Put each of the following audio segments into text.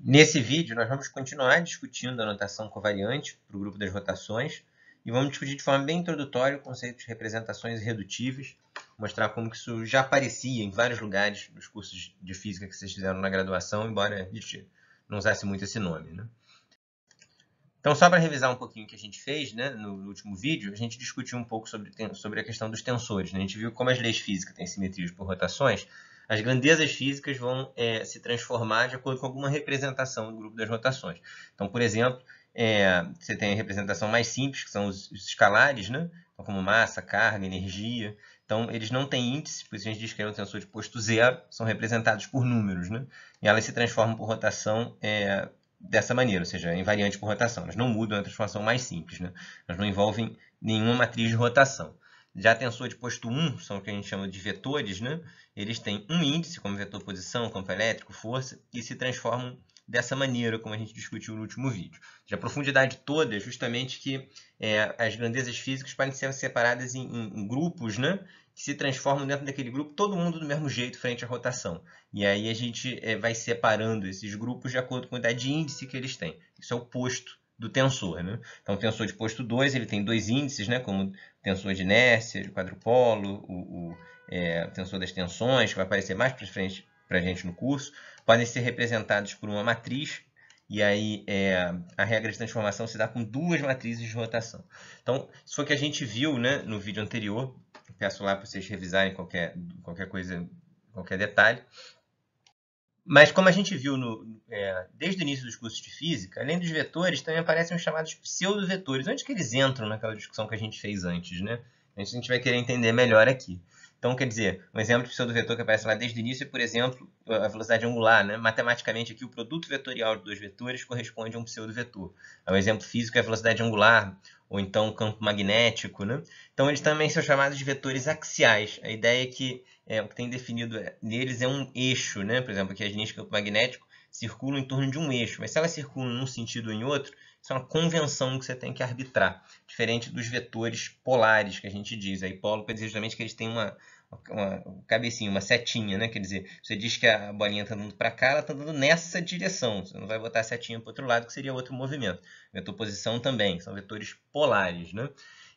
Nesse vídeo, nós vamos continuar discutindo a notação covariante para o grupo das rotações e vamos discutir de forma bem introdutória o conceito de representações irredutíveis, mostrar como que isso já aparecia em vários lugares nos cursos de física que vocês fizeram na graduação, embora a gente não usasse muito esse nome. Né? Então, só para revisar um pouquinho o que a gente fez né, no último vídeo, a gente discutiu um pouco sobre, sobre a questão dos tensores. Né? A gente viu como as leis físicas têm simetrias por rotações as grandezas físicas vão é, se transformar de acordo com alguma representação do grupo das rotações. Então, por exemplo, é, você tem a representação mais simples, que são os, os escalares, né? Então, como massa, carga, energia. Então, eles não têm índice, por isso a gente diz que é um tensor de posto zero, são representados por números. Né? E elas se transformam por rotação é, dessa maneira, ou seja, invariante por rotação. Elas não mudam, é transformação mais simples. Né? Elas não envolvem nenhuma matriz de rotação. Já tensor de tipo, posto 1 são o que a gente chama de vetores, né? Eles têm um índice, como vetor posição, campo elétrico, força, e se transformam dessa maneira, como a gente discutiu no último vídeo. Já a profundidade toda é justamente que é, as grandezas físicas podem ser separadas em, em, em, grupos, né? Que se transformam dentro daquele grupo, todo mundo do mesmo jeito, frente à rotação. E aí a gente é, vai separando esses grupos de acordo com a quantidade de índice que eles têm. Isso é o posto do tensor. Né? Então, o tensor de posto 2 ele tem dois índices, né? como tensor de inércia, de quadrupolo, o, o é, tensor das tensões, que vai aparecer mais para frente para a gente no curso, podem ser representados por uma matriz, e aí é, a regra de transformação se dá com duas matrizes de rotação. Então, isso foi o que a gente viu né, no vídeo anterior, peço lá para vocês revisarem qualquer, qualquer coisa, qualquer detalhe. Mas como a gente viu no, é, desde o início dos cursos de física, além dos vetores, também aparecem os chamados pseudovetores. Onde que eles entram naquela discussão que a gente fez antes, né? A gente vai querer entender melhor aqui. Então, quer dizer, um exemplo de pseudo-vetor que aparece lá desde o início é, por exemplo, a velocidade angular. Né? Matematicamente, aqui, o produto vetorial de dois vetores corresponde a um pseudo-vetor. O é exemplo físico é a velocidade angular, ou então campo magnético. Né? Então, eles também são chamados de vetores axiais. A ideia é que é, o que tem definido neles é um eixo. Né? Por exemplo, aqui as linhas de campo magnético circulam em torno de um eixo, mas se elas circulam num sentido ou em outro, isso é uma convenção que você tem que arbitrar, diferente dos vetores polares que a gente diz. Aí polo quer dizer justamente que eles têm uma, uma cabecinha, uma setinha, né? Quer dizer, você diz que a bolinha está andando para cá, ela está andando nessa direção. Você não vai botar a setinha para outro lado, que seria outro movimento. Vetor posição também, são vetores polares, né?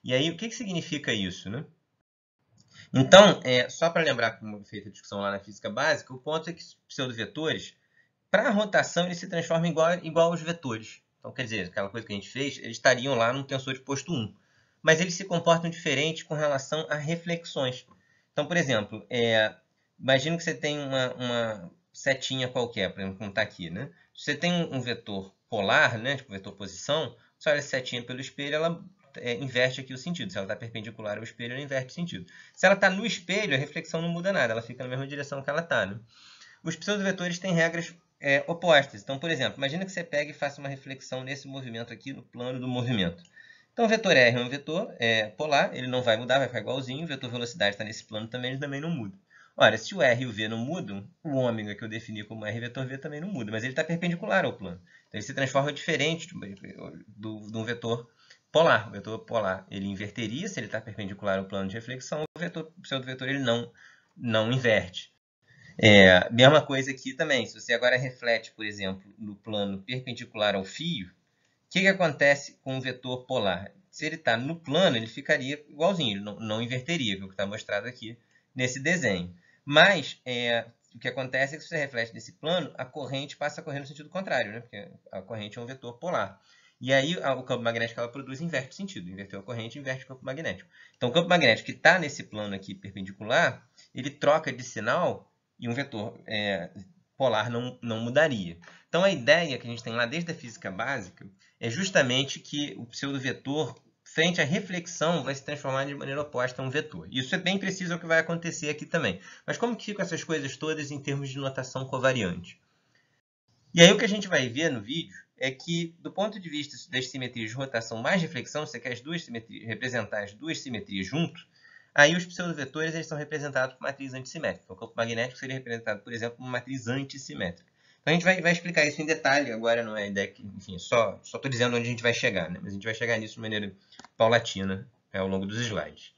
E aí, o que, que significa isso, né? Então, é, só para lembrar como feita a discussão lá na física básica, o ponto é que os pseudovetores, para a rotação, eles se transformam igual, igual aos vetores. Então, quer dizer, aquela coisa que a gente fez, eles estariam lá no tensor de posto 1. Mas eles se comportam diferente com relação a reflexões. Então, por exemplo, é, imagino que você tem uma, uma setinha qualquer, por exemplo, como está aqui. Né? Você tem um vetor polar, né, tipo vetor posição, você olha a setinha pelo espelho, ela é, inverte aqui o sentido. Se ela está perpendicular ao espelho, ela inverte o sentido. Se ela está no espelho, a reflexão não muda nada, ela fica na mesma direção que ela está. Né? Os pseudovetores têm regras é, opostas. Então, por exemplo, imagina que você pegue e faça uma reflexão nesse movimento aqui, no plano do movimento. Então, o vetor R é um vetor é, polar, ele não vai mudar, vai ficar igualzinho. O vetor velocidade está nesse plano também, ele também não muda. Ora, se o R e o V não mudam, o ômega que eu defini como R vetor V também não muda, mas ele está perpendicular ao plano. Então, ele se transforma diferente de um vetor polar. O vetor polar ele inverteria se ele está perpendicular ao plano de reflexão, o vetor, pseudo-vetor ele não, não inverte. É, mesma coisa aqui também. Se você agora reflete, por exemplo, no plano perpendicular ao fio, o que, que acontece com o vetor polar? Se ele está no plano, ele ficaria igualzinho, ele não, não inverteria, que é o que está mostrado aqui nesse desenho. Mas é, o que acontece é que se você reflete nesse plano, a corrente passa a correr no sentido contrário, né? porque a corrente é um vetor polar. E aí o campo magnético que ela produz inverte o sentido. Inverteu a corrente, inverte o campo magnético. Então o campo magnético que está nesse plano aqui perpendicular, ele troca de sinal e um vetor é, polar não, não mudaria. Então, a ideia que a gente tem lá desde a física básica é justamente que o pseudovetor, frente à reflexão, vai se transformar de maneira oposta a um vetor. Isso é bem preciso é o que vai acontecer aqui também. Mas como que ficam essas coisas todas em termos de notação covariante? E aí o que a gente vai ver no vídeo é que, do ponto de vista das simetrias de rotação mais reflexão, você quer as duas representar as duas simetrias junto, Aí os pseudovetores eles são representados por matriz antissimétrica. Então, o campo magnético seria representado, por exemplo, por matriz antissimétrica. Então a gente vai, vai, explicar isso em detalhe agora, não é ideia que, enfim, só estou dizendo onde a gente vai chegar, né? mas a gente vai chegar nisso de maneira paulatina é, ao longo dos slides.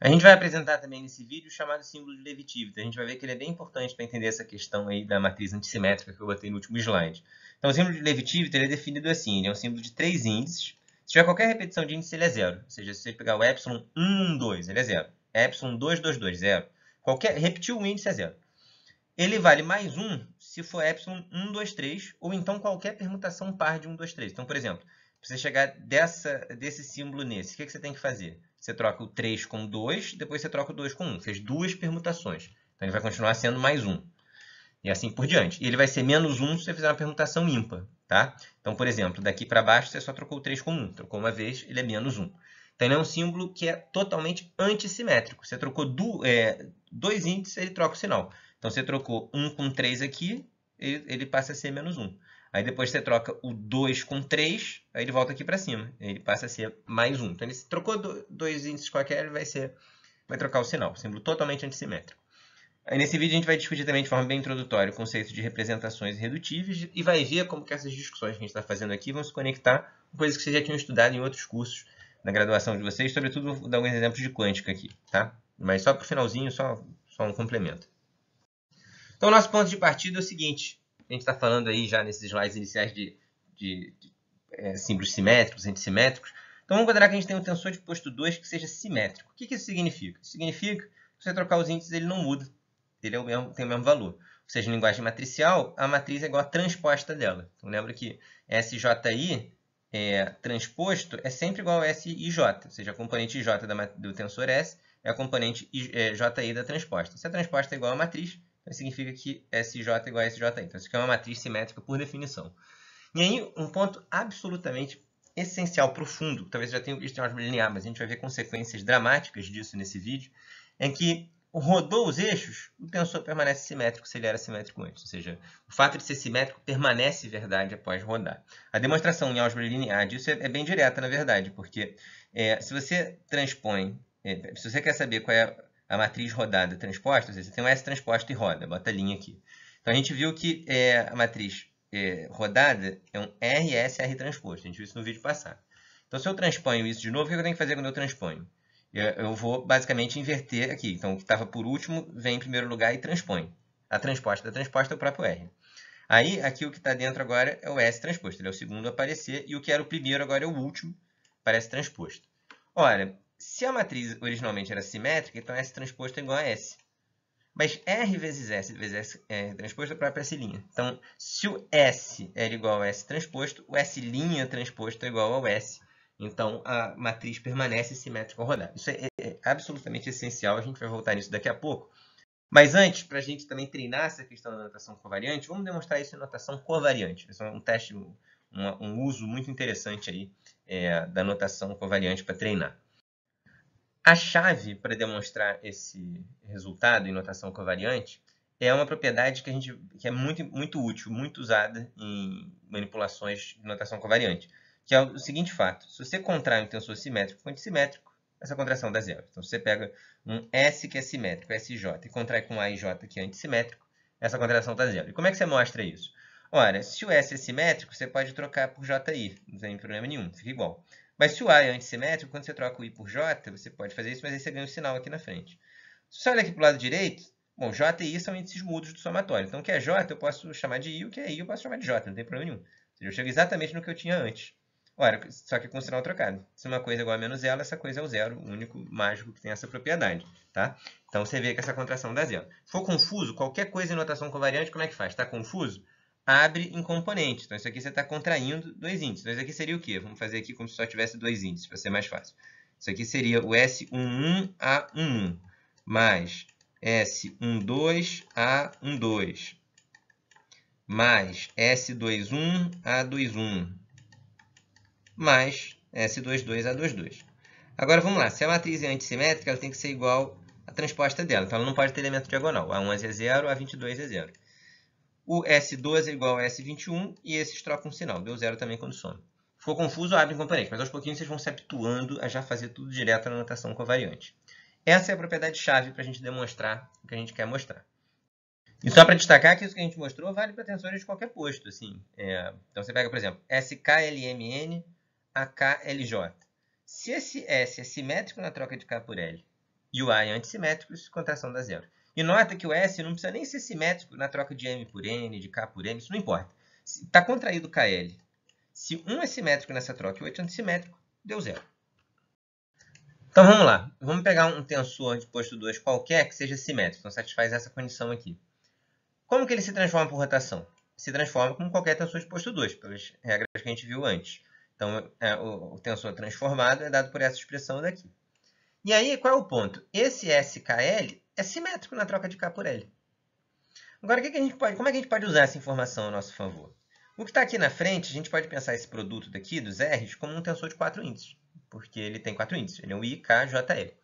A gente vai apresentar também nesse vídeo o chamado símbolo de Levitivity. Então, a gente vai ver que ele é bem importante para entender essa questão aí da matriz antissimétrica que eu botei no último slide. Então o símbolo de Levitivity ele é definido assim, ele é um símbolo de três índices, se tiver qualquer repetição de índice, ele é zero. Ou seja, se você pegar o epsilon 1, 2, ele é zero. Epsilon 2, 2, 2, zero. Qualquer, repetiu o índice é zero. Ele vale mais 1 se for epsilon 1, 2, 3, ou então qualquer permutação par de 1, 2, 3. Então, por exemplo, para você chegar dessa, desse símbolo nesse, o que, que você tem que fazer? Você troca o 3 com 2, depois você troca o 2 com 1. Fez duas permutações. Então, ele vai continuar sendo mais 1. E assim por diante. E ele vai ser menos 1 se você fizer uma permutação ímpar. Tá? Então, por exemplo, daqui para baixo você só trocou o 3 com 1. Trocou uma vez, ele é menos 1. Então, ele é um símbolo que é totalmente antissimétrico. Você trocou do, é, dois índices, ele troca o sinal. Então, você trocou 1 com 3 aqui, ele, ele passa a ser menos 1. Aí depois você troca o 2 com 3, aí ele volta aqui para cima. Ele passa a ser mais 1. Então, ele se trocou do, dois índices qualquer, ele vai, ser, vai trocar o sinal. Símbolo totalmente antissimétrico. Nesse vídeo a gente vai discutir também de forma bem introdutória o conceito de representações irredutíveis e vai ver como que essas discussões que a gente está fazendo aqui vão se conectar com coisas que vocês já tinham estudado em outros cursos na graduação de vocês, sobretudo vou dar alguns exemplos de quântica aqui, tá? Mas só para o finalzinho, só, só um complemento. Então nosso ponto de partida é o seguinte, a gente está falando aí já nesses slides iniciais de, de, de é, símbolos simétricos, antissimétricos, então vamos considerar que a gente tem um tensor de posto 2 que seja simétrico. O que, que isso significa? significa que se você trocar os índices ele não muda, ele é o mesmo, tem o mesmo valor. Ou seja, em linguagem matricial, a matriz é igual a transposta dela. Então, lembra que SJI é, transposto é sempre igual a SIJ, ou seja, a componente IJ da, do tensor S é a componente JI é, da transposta. Se a transposta é igual à matriz, então significa que SJ é igual a SJI. Então, isso aqui é uma matriz simétrica por definição. E aí, um ponto absolutamente essencial, profundo, talvez já tenha visto em aula linear, mas a gente vai ver consequências dramáticas disso nesse vídeo, é que rodou os eixos, o tensor permanece simétrico se ele era simétrico antes. Ou seja, o fato de ser simétrico permanece verdade após rodar. A demonstração em álgebra linear disso é, é, bem direta, na verdade, porque é, se você transpõe, é, se você quer saber qual é a matriz rodada transposta, ou seja, você tem um S transposto e roda, bota a linha aqui. Então a gente viu que é, a matriz é, rodada é um RSR transposto, a gente viu isso no vídeo passado. Então se eu transponho isso de novo, o que eu tenho que fazer quando eu transponho? eu vou basicamente inverter aqui. Então, o que estava por último vem em primeiro lugar e transpõe. A transposta da transposta é o próprio R. Aí, aqui o que está dentro agora é o S transposto. Ele é o segundo a aparecer e o que era o primeiro agora é o último, parece transposto. Ora, se a matriz originalmente era simétrica, então S transposto é igual a S. Mas R vezes S vezes S é, transposto é a própria S'. Então, se o S era igual a S transposto, o S' transposto é igual ao S então, a matriz permanece simétrica ao rodar. Isso é, é, é absolutamente essencial, a gente vai voltar nisso daqui a pouco. Mas antes, para a gente também treinar essa questão da notação covariante, vamos demonstrar isso em notação covariante. Isso é um teste, um, um uso muito interessante aí é, da notação covariante para treinar. A chave para demonstrar esse resultado em notação covariante é uma propriedade que, a gente, que é muito, muito útil, muito usada em manipulações de notação covariante que é o seguinte fato. Se você contrai um tensor simétrico com antissimétrico, essa é contração dá zero. Então, se você pega um S que é simétrico, SJ, e contrai com AIJ que é antissimétrico, essa é contração dá zero. E como é que você mostra isso? Ora, se o S é simétrico, você pode trocar por JI, não tem problema nenhum, fica igual. Mas se o A é antissimétrico, quando você troca o I por J, você pode fazer isso, mas aí você ganha um sinal aqui na frente. Se você olha aqui para o lado direito, bom, J e I são índices mudos do somatório. Então, o que é J eu posso chamar de I, o que é I eu posso chamar de J, não tem problema nenhum. Ou seja, eu chego exatamente no que eu tinha antes. Ora, só que com o sinal trocado. Se uma coisa é igual a menos ela, essa coisa é o zero, o único mágico que tem essa propriedade. Tá? Então você vê que essa contração dá zero. Se for confuso, qualquer coisa em notação covariante, como é que faz? Está confuso? Abre em componente. Então isso aqui você está contraindo dois índices. Então isso aqui seria o quê? Vamos fazer aqui como se só tivesse dois índices, para ser mais fácil. Isso aqui seria o S11A11 mais S12A12 mais S21A21 mais S22 a 22. Agora vamos lá, se a matriz é antissimétrica, ela tem que ser igual à transposta dela, então ela não pode ter elemento diagonal. A11 é zero, A22 é zero. O S12 é igual a S21 e esses trocam um sinal, deu zero também quando some. Ficou confuso, abre um componente, mas aos pouquinhos vocês vão se habituando a já fazer tudo direto na notação covariante. Essa é a propriedade-chave para a gente demonstrar o que a gente quer mostrar. E só para destacar que isso que a gente mostrou vale para tensores de qualquer posto. Assim. É, então você pega, por exemplo, SKLMN KLJ. Se esse S é simétrico na troca de K por L e o A é antissimétrico, isso é contração dá zero. E nota que o S não precisa nem ser simétrico na troca de M por N, de K por M, isso não importa. Está contraído KL. Se 1 é simétrico nessa troca e 8 é antissimétrico, deu zero. Então vamos lá. Vamos pegar um tensor de posto 2 qualquer que seja simétrico, então satisfaz essa condição aqui. Como que ele se transforma por rotação? Se transforma como qualquer tensor de posto 2, pelas regras que a gente viu antes. Então, é, o, o tensor transformado é dado por essa expressão daqui. E aí, qual é o ponto? Esse SKL é simétrico na troca de K por L. Agora, que que a gente pode, como é que a gente pode usar essa informação a nosso favor? O que está aqui na frente, a gente pode pensar esse produto daqui, dos R's, como um tensor de quatro índices, porque ele tem quatro índices, ele é o I, K, J, L.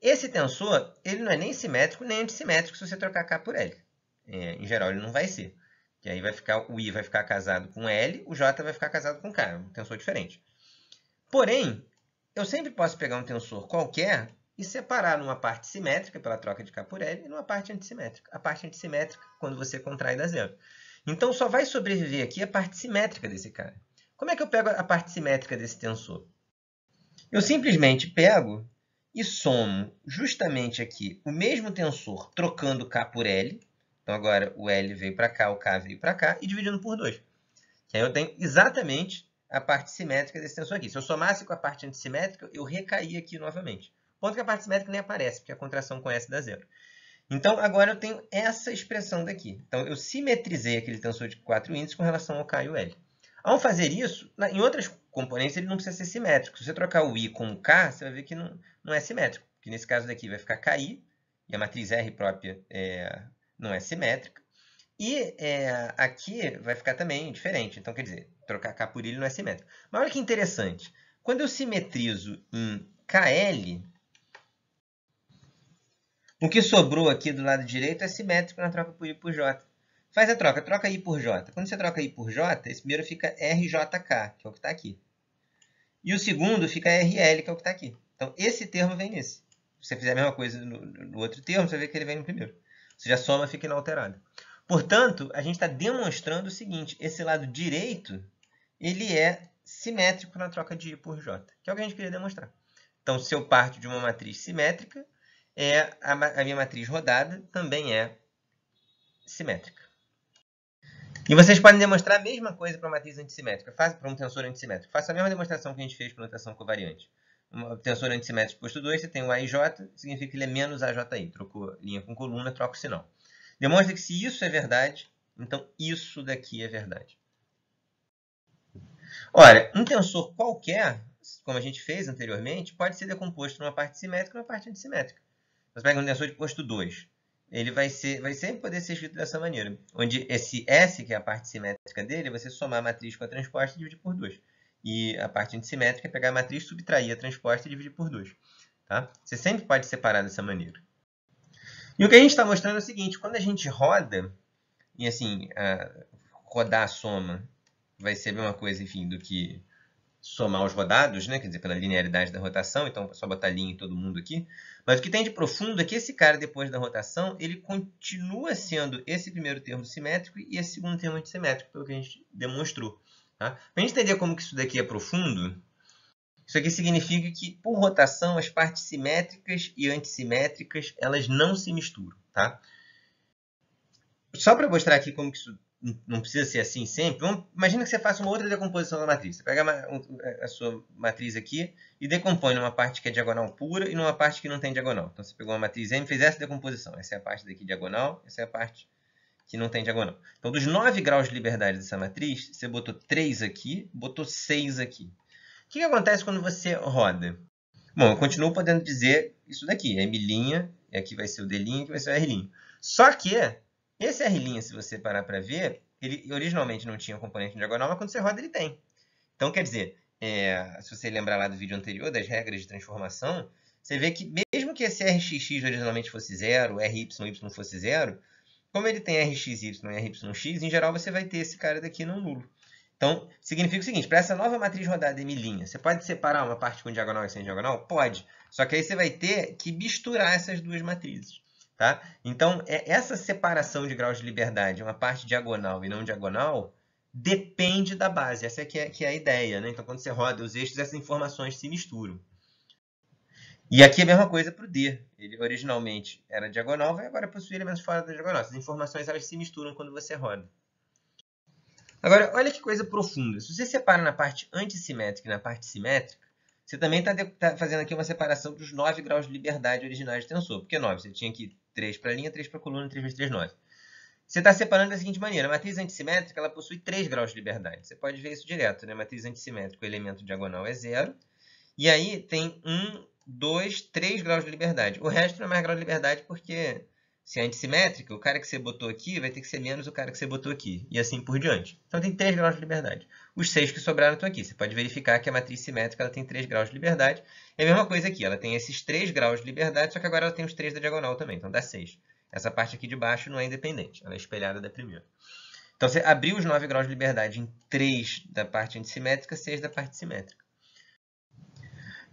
Esse tensor ele não é nem simétrico nem antissimétrico se você trocar K por L. É, em geral, ele não vai ser. Que aí vai ficar o I vai ficar casado com L, o J vai ficar casado com K, é um tensor diferente. Porém, eu sempre posso pegar um tensor qualquer e separar numa parte simétrica, pela troca de K por L, e numa parte antissimétrica. A parte antissimétrica, quando você contrai, da zero. Então, só vai sobreviver aqui a parte simétrica desse cara. Como é que eu pego a parte simétrica desse tensor? Eu simplesmente pego e somo justamente aqui o mesmo tensor trocando K por L, então agora o L veio para cá, o K veio para cá e dividindo por 2. Que aí eu tenho exatamente a parte simétrica desse tensor aqui. Se eu somasse com a parte antissimétrica, eu recaí aqui novamente. Ponto que a parte simétrica nem aparece, porque a contração com S dá zero. Então, agora eu tenho essa expressão daqui. Então, eu simetrizei aquele tensor de quatro índices com relação ao K e o L. Ao fazer isso, em outras componentes ele não precisa ser simétrico. Se você trocar o I com o K, você vai ver que não, não é simétrico. Que nesse caso daqui vai ficar KI, e a matriz R própria é, não é simétrica. E é, aqui vai ficar também diferente. Então, quer dizer, trocar K por L não é simétrico. Mas olha que interessante. Quando eu simetrizo em KL, o que sobrou aqui do lado direito é simétrico na troca por I por J. Faz a troca, troca I por J. Quando você troca I por J, esse primeiro fica RJK, que é o que está aqui. E o segundo fica RL, que é o que está aqui. Então, esse termo vem nesse. Se você fizer a mesma coisa no, no outro termo, você vê que ele vem no primeiro. Ou seja, a soma fica inalterada. Portanto, a gente está demonstrando o seguinte, esse lado direito ele é simétrico na troca de I por J, que é o que a gente queria demonstrar. Então, se eu parto de uma matriz simétrica, é a, a minha matriz rodada também é simétrica. E vocês podem demonstrar a mesma coisa para uma matriz antissimétrica, para um tensor antissimétrico. Faça a mesma demonstração que a gente fez para a notação covariante uma tensor antissimétrico posto 2, você tem o j, significa que ele é menos AJI. Trocou linha com coluna, troca o sinal. Demonstra que se isso é verdade, então isso daqui é verdade. Olha, um tensor qualquer, como a gente fez anteriormente, pode ser decomposto numa parte simétrica e numa parte antissimétrica. Você pega um tensor de posto 2, ele vai, ser, vai sempre poder ser escrito dessa maneira, onde esse S, que é a parte simétrica dele, você somar a matriz com a transposta e dividir por 2 e a parte antissimétrica é pegar a matriz, subtrair a transposta e dividir por 2. Tá? Você sempre pode separar dessa maneira. E o que a gente está mostrando é o seguinte, quando a gente roda, e assim, a, rodar a soma vai ser a mesma coisa, enfim, do que somar os rodados, né? quer dizer, pela linearidade da rotação, então é só botar linha em todo mundo aqui. Mas o que tem de profundo é que esse cara, depois da rotação, ele continua sendo esse primeiro termo simétrico e esse segundo termo antissimétrico, pelo que a gente demonstrou. Tá? Para a gente entender como que isso daqui é profundo, isso aqui significa que, por rotação, as partes simétricas e antissimétricas elas não se misturam. Tá? Só para mostrar aqui como que isso não precisa ser assim sempre, vamos, imagina que você faça uma outra decomposição da matriz. Você pega a, a sua matriz aqui e decompõe numa parte que é diagonal pura e numa parte que não tem diagonal. Então, você pegou uma matriz M e fez essa decomposição. Essa é a parte daqui diagonal, essa é a parte que não tem diagonal. Então, dos 9 graus de liberdade dessa matriz, você botou 3 aqui, botou 6 aqui. O que, que acontece quando você roda? Bom, eu continuo podendo dizer isso daqui, é M', aqui vai ser o D', aqui vai ser o R'. Só que esse R', se você parar para ver, ele originalmente não tinha componente diagonal, mas quando você roda ele tem. Então, quer dizer, é, se você lembrar lá do vídeo anterior, das regras de transformação, você vê que mesmo que esse Rxx originalmente fosse zero, Ryy fosse zero, como ele tem RXY e RYX, em geral você vai ter esse cara daqui não nulo. Então, significa o seguinte, para essa nova matriz rodada em linha, você pode separar uma parte com diagonal e sem diagonal? Pode. Só que aí você vai ter que misturar essas duas matrizes. Tá? Então, é, essa separação de graus de liberdade, uma parte diagonal e não diagonal, depende da base. Essa é que é, que é a ideia. Né? Então, quando você roda os eixos, essas informações se misturam. E aqui é a mesma coisa para o D. Ele originalmente era diagonal, vai agora possuir elementos fora da diagonal. Essas informações elas se misturam quando você roda. Agora, olha que coisa profunda. Se você separa na parte antissimétrica e na parte simétrica, você também está tá fazendo aqui uma separação dos 9 graus de liberdade originais de tensor. Porque 9, você tinha aqui 3 para a linha, 3 para a coluna, 3 vezes 3, 9. Você está separando da seguinte maneira. A matriz antissimétrica ela possui 3 graus de liberdade. Você pode ver isso direto. Né? A matriz antissimétrica, o elemento diagonal é zero. E aí tem um 2, 3 graus de liberdade. O resto não é mais grau de liberdade porque se assim, é antissimétrica, o cara que você botou aqui vai ter que ser menos o cara que você botou aqui, e assim por diante. Então tem 3 graus de liberdade. Os 6 que sobraram estão aqui. Você pode verificar que a matriz simétrica ela tem 3 graus de liberdade. É a mesma coisa aqui, ela tem esses 3 graus de liberdade, só que agora ela tem os 3 da diagonal também, então dá 6. Essa parte aqui de baixo não é independente, ela é espelhada da primeira. Então você abriu os 9 graus de liberdade em 3 da parte antissimétrica, 6 da parte simétrica.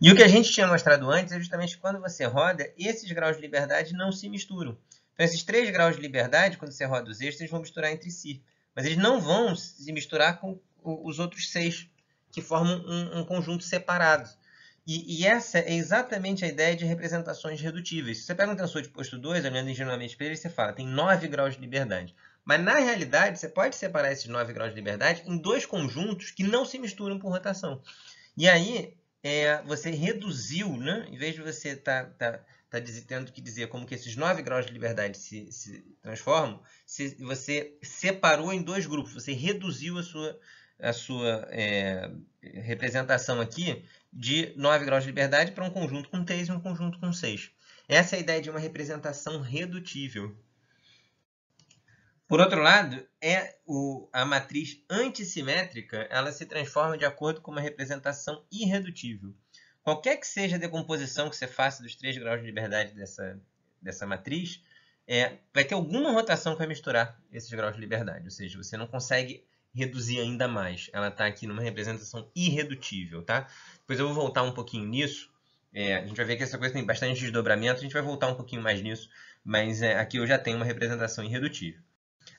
E o que a gente tinha mostrado antes é justamente quando você roda, esses graus de liberdade não se misturam. Então, esses três graus de liberdade, quando você roda os eixos, eles vão misturar entre si. Mas eles não vão se misturar com os outros seis, que formam um, um conjunto separado. E, e, essa é exatamente a ideia de representações redutíveis. Se você pega um tensor de posto 2, olhando ingenuamente para ele, você fala, tem 9 graus de liberdade. Mas, na realidade, você pode separar esses 9 graus de liberdade em dois conjuntos que não se misturam por rotação. E aí, é, você reduziu, né? em vez de você estar tá, tá, tá tendo que dizer como que esses nove graus de liberdade se, se transformam, se, você separou em dois grupos, você reduziu a sua, a sua é, representação aqui de nove graus de liberdade para um conjunto com três e um conjunto com seis. Essa é a ideia de uma representação redutível. Por outro lado, é o, a matriz antissimétrica ela se transforma de acordo com uma representação irredutível. Qualquer que seja a decomposição que você faça dos três graus de liberdade dessa, dessa matriz, é, vai ter alguma rotação que vai misturar esses graus de liberdade. Ou seja, você não consegue reduzir ainda mais. Ela está aqui numa representação irredutível. Tá? Depois eu vou voltar um pouquinho nisso. É, a gente vai ver que essa coisa tem bastante desdobramento. A gente vai voltar um pouquinho mais nisso. Mas é, aqui eu já tenho uma representação irredutível.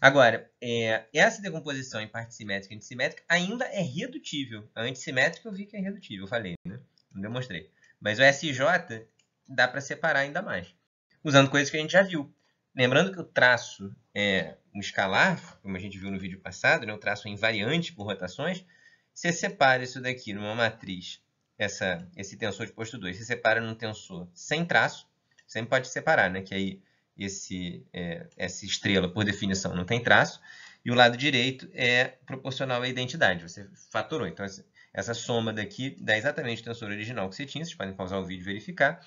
Agora, é, essa decomposição em parte simétrica e antissimétrica ainda é redutível. A antissimétrica eu vi que é redutível, falei, né? Não demonstrei. Mas o SJ dá para separar ainda mais, usando coisas que a gente já viu. Lembrando que o traço é, um escalar, como a gente viu no vídeo passado, né, o traço é invariante por rotações, você separa isso daqui numa matriz, essa, esse tensor de posto 2, você separa num tensor sem traço, sempre pode separar, né? Que aí esse, é, essa estrela, por definição, não tem traço, e o lado direito é proporcional à identidade, você fatorou. Então, essa soma daqui dá exatamente o tensor original que você tinha, vocês podem pausar o vídeo e verificar.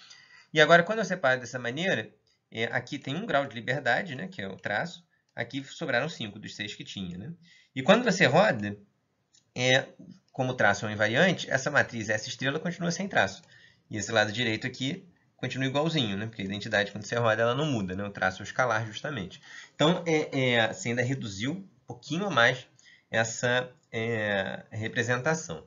E agora, quando eu separo dessa maneira, é, aqui tem um grau de liberdade, né, que é o traço, aqui sobraram 5 dos 6 que tinha. Né? E quando você roda, é, como o traço é um invariante, essa matriz, essa estrela, continua sem traço. E esse lado direito aqui continua igualzinho, né? Porque a identidade, quando você roda, ela não muda, né? O traço escalar, justamente. Então, é, é, você ainda reduziu um pouquinho a mais essa é, representação.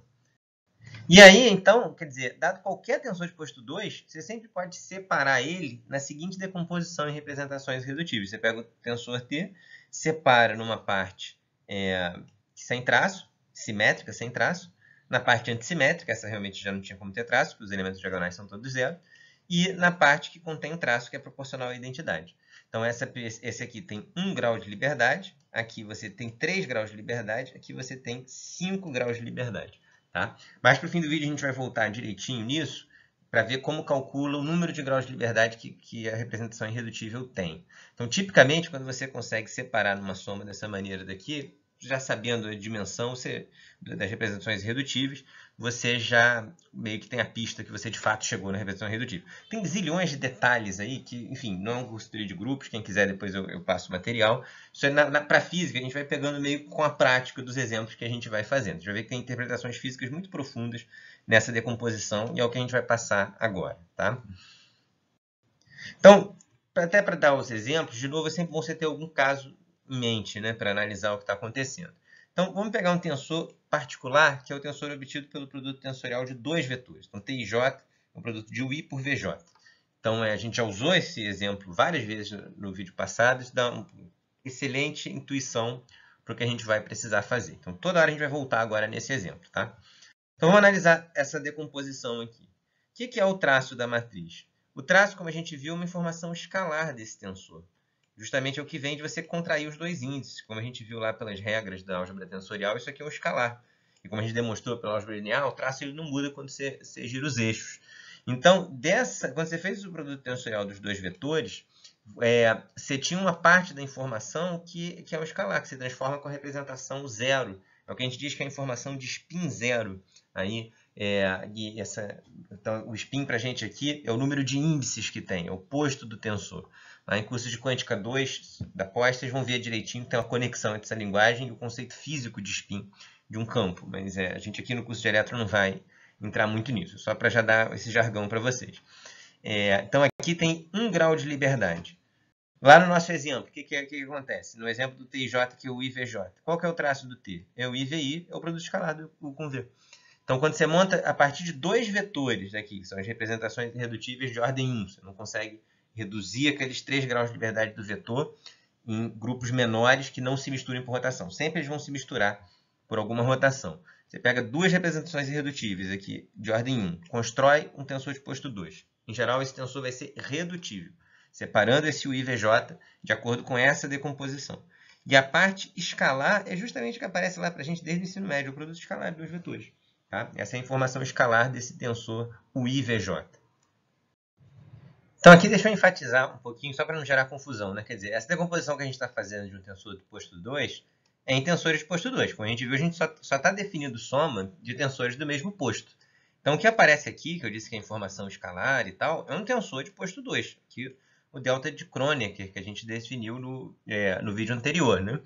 E aí, então, quer dizer, dado qualquer tensor posto 2, você sempre pode separar ele na seguinte decomposição em representações redutíveis. Você pega o tensor T, separa numa parte é, sem traço, simétrica, sem traço, na parte antissimétrica, essa realmente já não tinha como ter traço, porque os elementos diagonais são todos zero, e na parte que contém traço, que é proporcional à identidade. Então, essa, esse aqui tem 1 grau de liberdade, aqui você tem 3 graus de liberdade, aqui você tem 5 graus de liberdade. Tá? Mas, para o fim do vídeo, a gente vai voltar direitinho nisso para ver como calcula o número de graus de liberdade que, que a representação irredutível tem. Então, tipicamente, quando você consegue separar numa soma dessa maneira daqui, já sabendo a dimensão das representações irredutíveis, você já meio que tem a pista que você de fato chegou na reversão redutiva. Tipo. Tem zilhões de detalhes aí que, enfim, não é de grupos, quem quiser depois eu, eu passo o material. Isso é para física, a gente vai pegando meio com a prática dos exemplos que a gente vai fazendo. A gente vai ver que tem interpretações físicas muito profundas nessa decomposição e é o que a gente vai passar agora, tá? Então, até para dar os exemplos, de novo, é sempre bom você ter algum caso em mente, né, para analisar o que está acontecendo. Então, vamos pegar um tensor particular, que é o tensor obtido pelo produto tensorial de dois vetores. Então, TIJ é um produto de UI por VJ. Então, é, a gente já usou esse exemplo várias vezes no vídeo passado, isso dá uma excelente intuição para o que a gente vai precisar fazer. Então, toda hora a gente vai voltar agora nesse exemplo. Tá? Então, vamos analisar essa decomposição aqui. O que é o traço da matriz? O traço, como a gente viu, é uma informação escalar desse tensor justamente é o que vem de você contrair os dois índices. Como a gente viu lá pelas regras da álgebra tensorial, isso aqui é um escalar. E como a gente demonstrou pela álgebra linear, o traço ele não muda quando você, você gira os eixos. Então, dessa, quando você fez o produto tensorial dos dois vetores, é, você tinha uma parte da informação que, que é o escalar, que se transforma com a representação zero. É o que a gente diz que é a informação de spin zero. Aí, é, essa, então, o spin para a gente aqui é o número de índices que tem, é o posto do tensor. Lá tá? em curso de Quântica 2, da pós, vocês vão ver direitinho que tem uma conexão entre essa linguagem e o conceito físico de spin de um campo. Mas é, a gente aqui no curso de eletro não vai entrar muito nisso, só para já dar esse jargão para vocês. É, então aqui tem um grau de liberdade. Lá no nosso exemplo, o que, que, é, que, acontece? No exemplo do TIJ, que é o IVJ. Qual que é o traço do T? É o IVI, é o produto escalado o com V. Então, quando você monta a partir de dois vetores aqui, que são as representações irredutíveis de ordem 1, você não consegue reduzir aqueles 3 graus de liberdade do vetor em grupos menores que não se misturem por rotação. Sempre eles vão se misturar por alguma rotação. Você pega duas representações irredutíveis aqui, de ordem 1, constrói um tensor de posto 2. Em geral, esse tensor vai ser redutível, separando esse VJ de acordo com essa decomposição. E a parte escalar é justamente o que aparece lá para a gente desde o ensino médio, o produto escalar dos vetores. Tá? Essa é a informação escalar desse tensor UIVJ. Então aqui deixa eu enfatizar um pouquinho, só para não gerar confusão, né? Quer dizer, essa decomposição que a gente está fazendo de um tensor do posto 2 é em tensores de posto 2. Como a gente viu, a gente só está definindo soma de tensores do mesmo posto. Então o que aparece aqui, que eu disse que é informação escalar e tal, é um tensor de posto 2. Aqui o delta de Kronecker, que a gente definiu no, é, no vídeo anterior, né?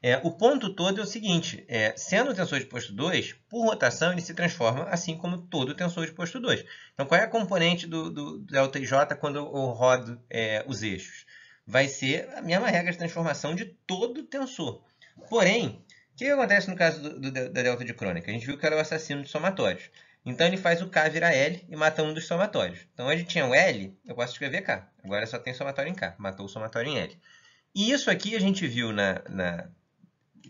É, o ponto todo é o seguinte, é, sendo o tensor de posto 2, por rotação ele se transforma assim como todo o tensor de posto 2. Então qual é a componente do, do, do quando eu rodo é, os eixos? Vai ser a mesma regra de transformação de todo o tensor. Porém, o que acontece no caso do, da delta de crônica? A gente viu que era o assassino de somatórios. Então ele faz o K virar L e mata um dos somatórios. Então onde tinha o L, eu posso escrever K. Agora só tem somatório em K, matou o somatório em L. E isso aqui a gente viu na, na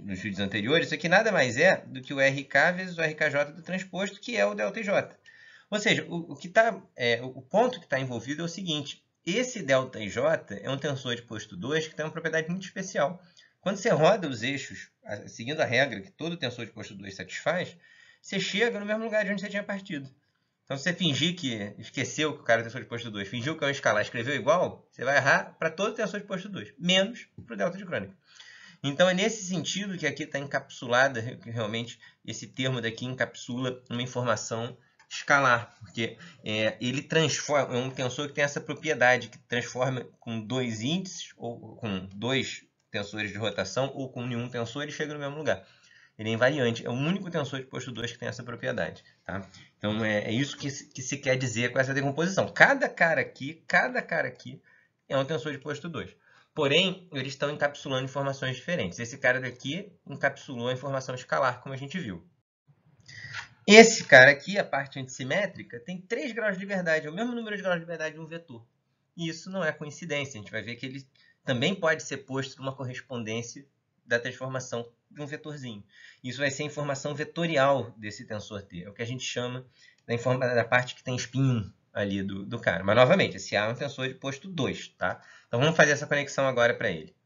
nos vídeos anteriores, isso aqui nada mais é do que o RK vezes o RKJ do transposto, que é o ΔJ. Ou seja, o, o que tá, é, o ponto que está envolvido é o seguinte, esse ΔJ é um tensor de posto 2 que tem uma propriedade muito especial. Quando você roda os eixos, seguindo a regra que todo tensor de posto 2 satisfaz, você chega no mesmo lugar de onde você tinha partido. Então, se você fingir que esqueceu que o cara é tensor de posto 2, fingiu que é um escalar escreveu igual, você vai errar para todo tensor de posto 2, menos para o delta de crônica. Então é nesse sentido que aqui está encapsulada, realmente esse termo daqui encapsula uma informação escalar, porque é, ele transforma, é um tensor que tem essa propriedade, que transforma com dois índices, ou com dois tensores de rotação, ou com nenhum tensor, ele chega no mesmo lugar. Ele é invariante, é o único tensor de posto 2 que tem essa propriedade. Tá? Então é, é isso que se, que se quer dizer com essa decomposição. Cada cara aqui, cada cara aqui é um tensor de posto 2. Porém, eles estão encapsulando informações diferentes. Esse cara daqui encapsulou a informação escalar, como a gente viu. Esse cara aqui, a parte antissimétrica, tem 3 graus de liberdade, é o mesmo número de graus de liberdade de um vetor. E isso não é coincidência, a gente vai ver que ele também pode ser posto numa correspondência da transformação de um vetorzinho. Isso vai ser a informação vetorial desse tensor T, é o que a gente chama da, da parte que tem spin ali do, do cara. Mas, novamente, esse A é um tensor de posto 2, tá? Então vamos fazer essa conexão agora para ele.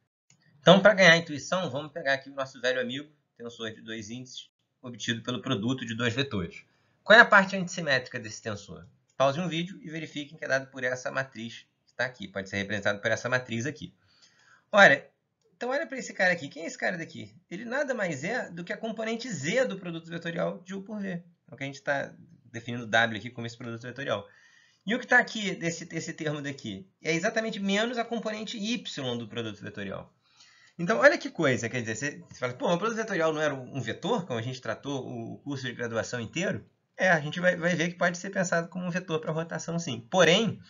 Então, para ganhar a intuição, vamos pegar aqui o nosso velho amigo, tensor de dois índices, obtido pelo produto de dois vetores. Qual é a parte antissimétrica desse tensor? Pause um vídeo e verifiquem que é dado por essa matriz que está aqui. Pode ser representado por essa matriz aqui. Olha, então olha para esse cara aqui. Quem é esse cara daqui? Ele nada mais é do que a componente Z do produto vetorial de U por V. É o que a gente está definindo W aqui como esse produto vetorial. E o que está aqui, desse, termo daqui? É exatamente menos a componente y do produto vetorial. Então, olha que coisa, quer dizer, você, fala, pô, o produto vetorial não era um vetor, como a gente tratou o curso de graduação inteiro? É, a gente vai, vai ver que pode ser pensado como um vetor para rotação, sim. Porém,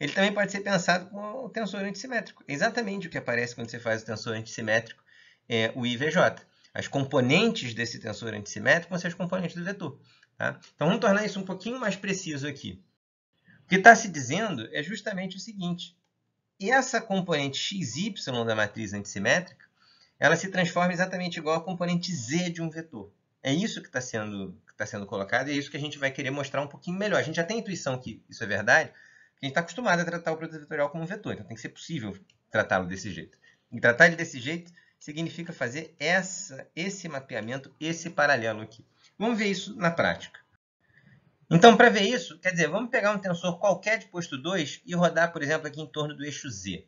ele também pode ser pensado como o tensor antissimétrico. É exatamente o que aparece quando você faz o tensor antissimétrico, é, o IVJ. As componentes desse tensor antissimétrico vão ser as componentes do vetor. Tá? Então, vamos tornar isso um pouquinho mais preciso aqui. O que está se dizendo é justamente o seguinte: essa componente xy da matriz antissimétrica ela se transforma exatamente igual à componente z de um vetor. É isso que está sendo, tá sendo colocado e é isso que a gente vai querer mostrar um pouquinho melhor. A gente já tem intuição que isso é verdade, porque a gente está acostumado a tratar o produto vetorial como um vetor, então tem que ser possível tratá-lo desse jeito. E tratar ele desse jeito significa fazer essa, esse mapeamento, esse paralelo aqui. Vamos ver isso na prática. Então, para ver isso, quer dizer, vamos pegar um tensor qualquer de posto 2 e rodar, por exemplo, aqui em torno do eixo Z.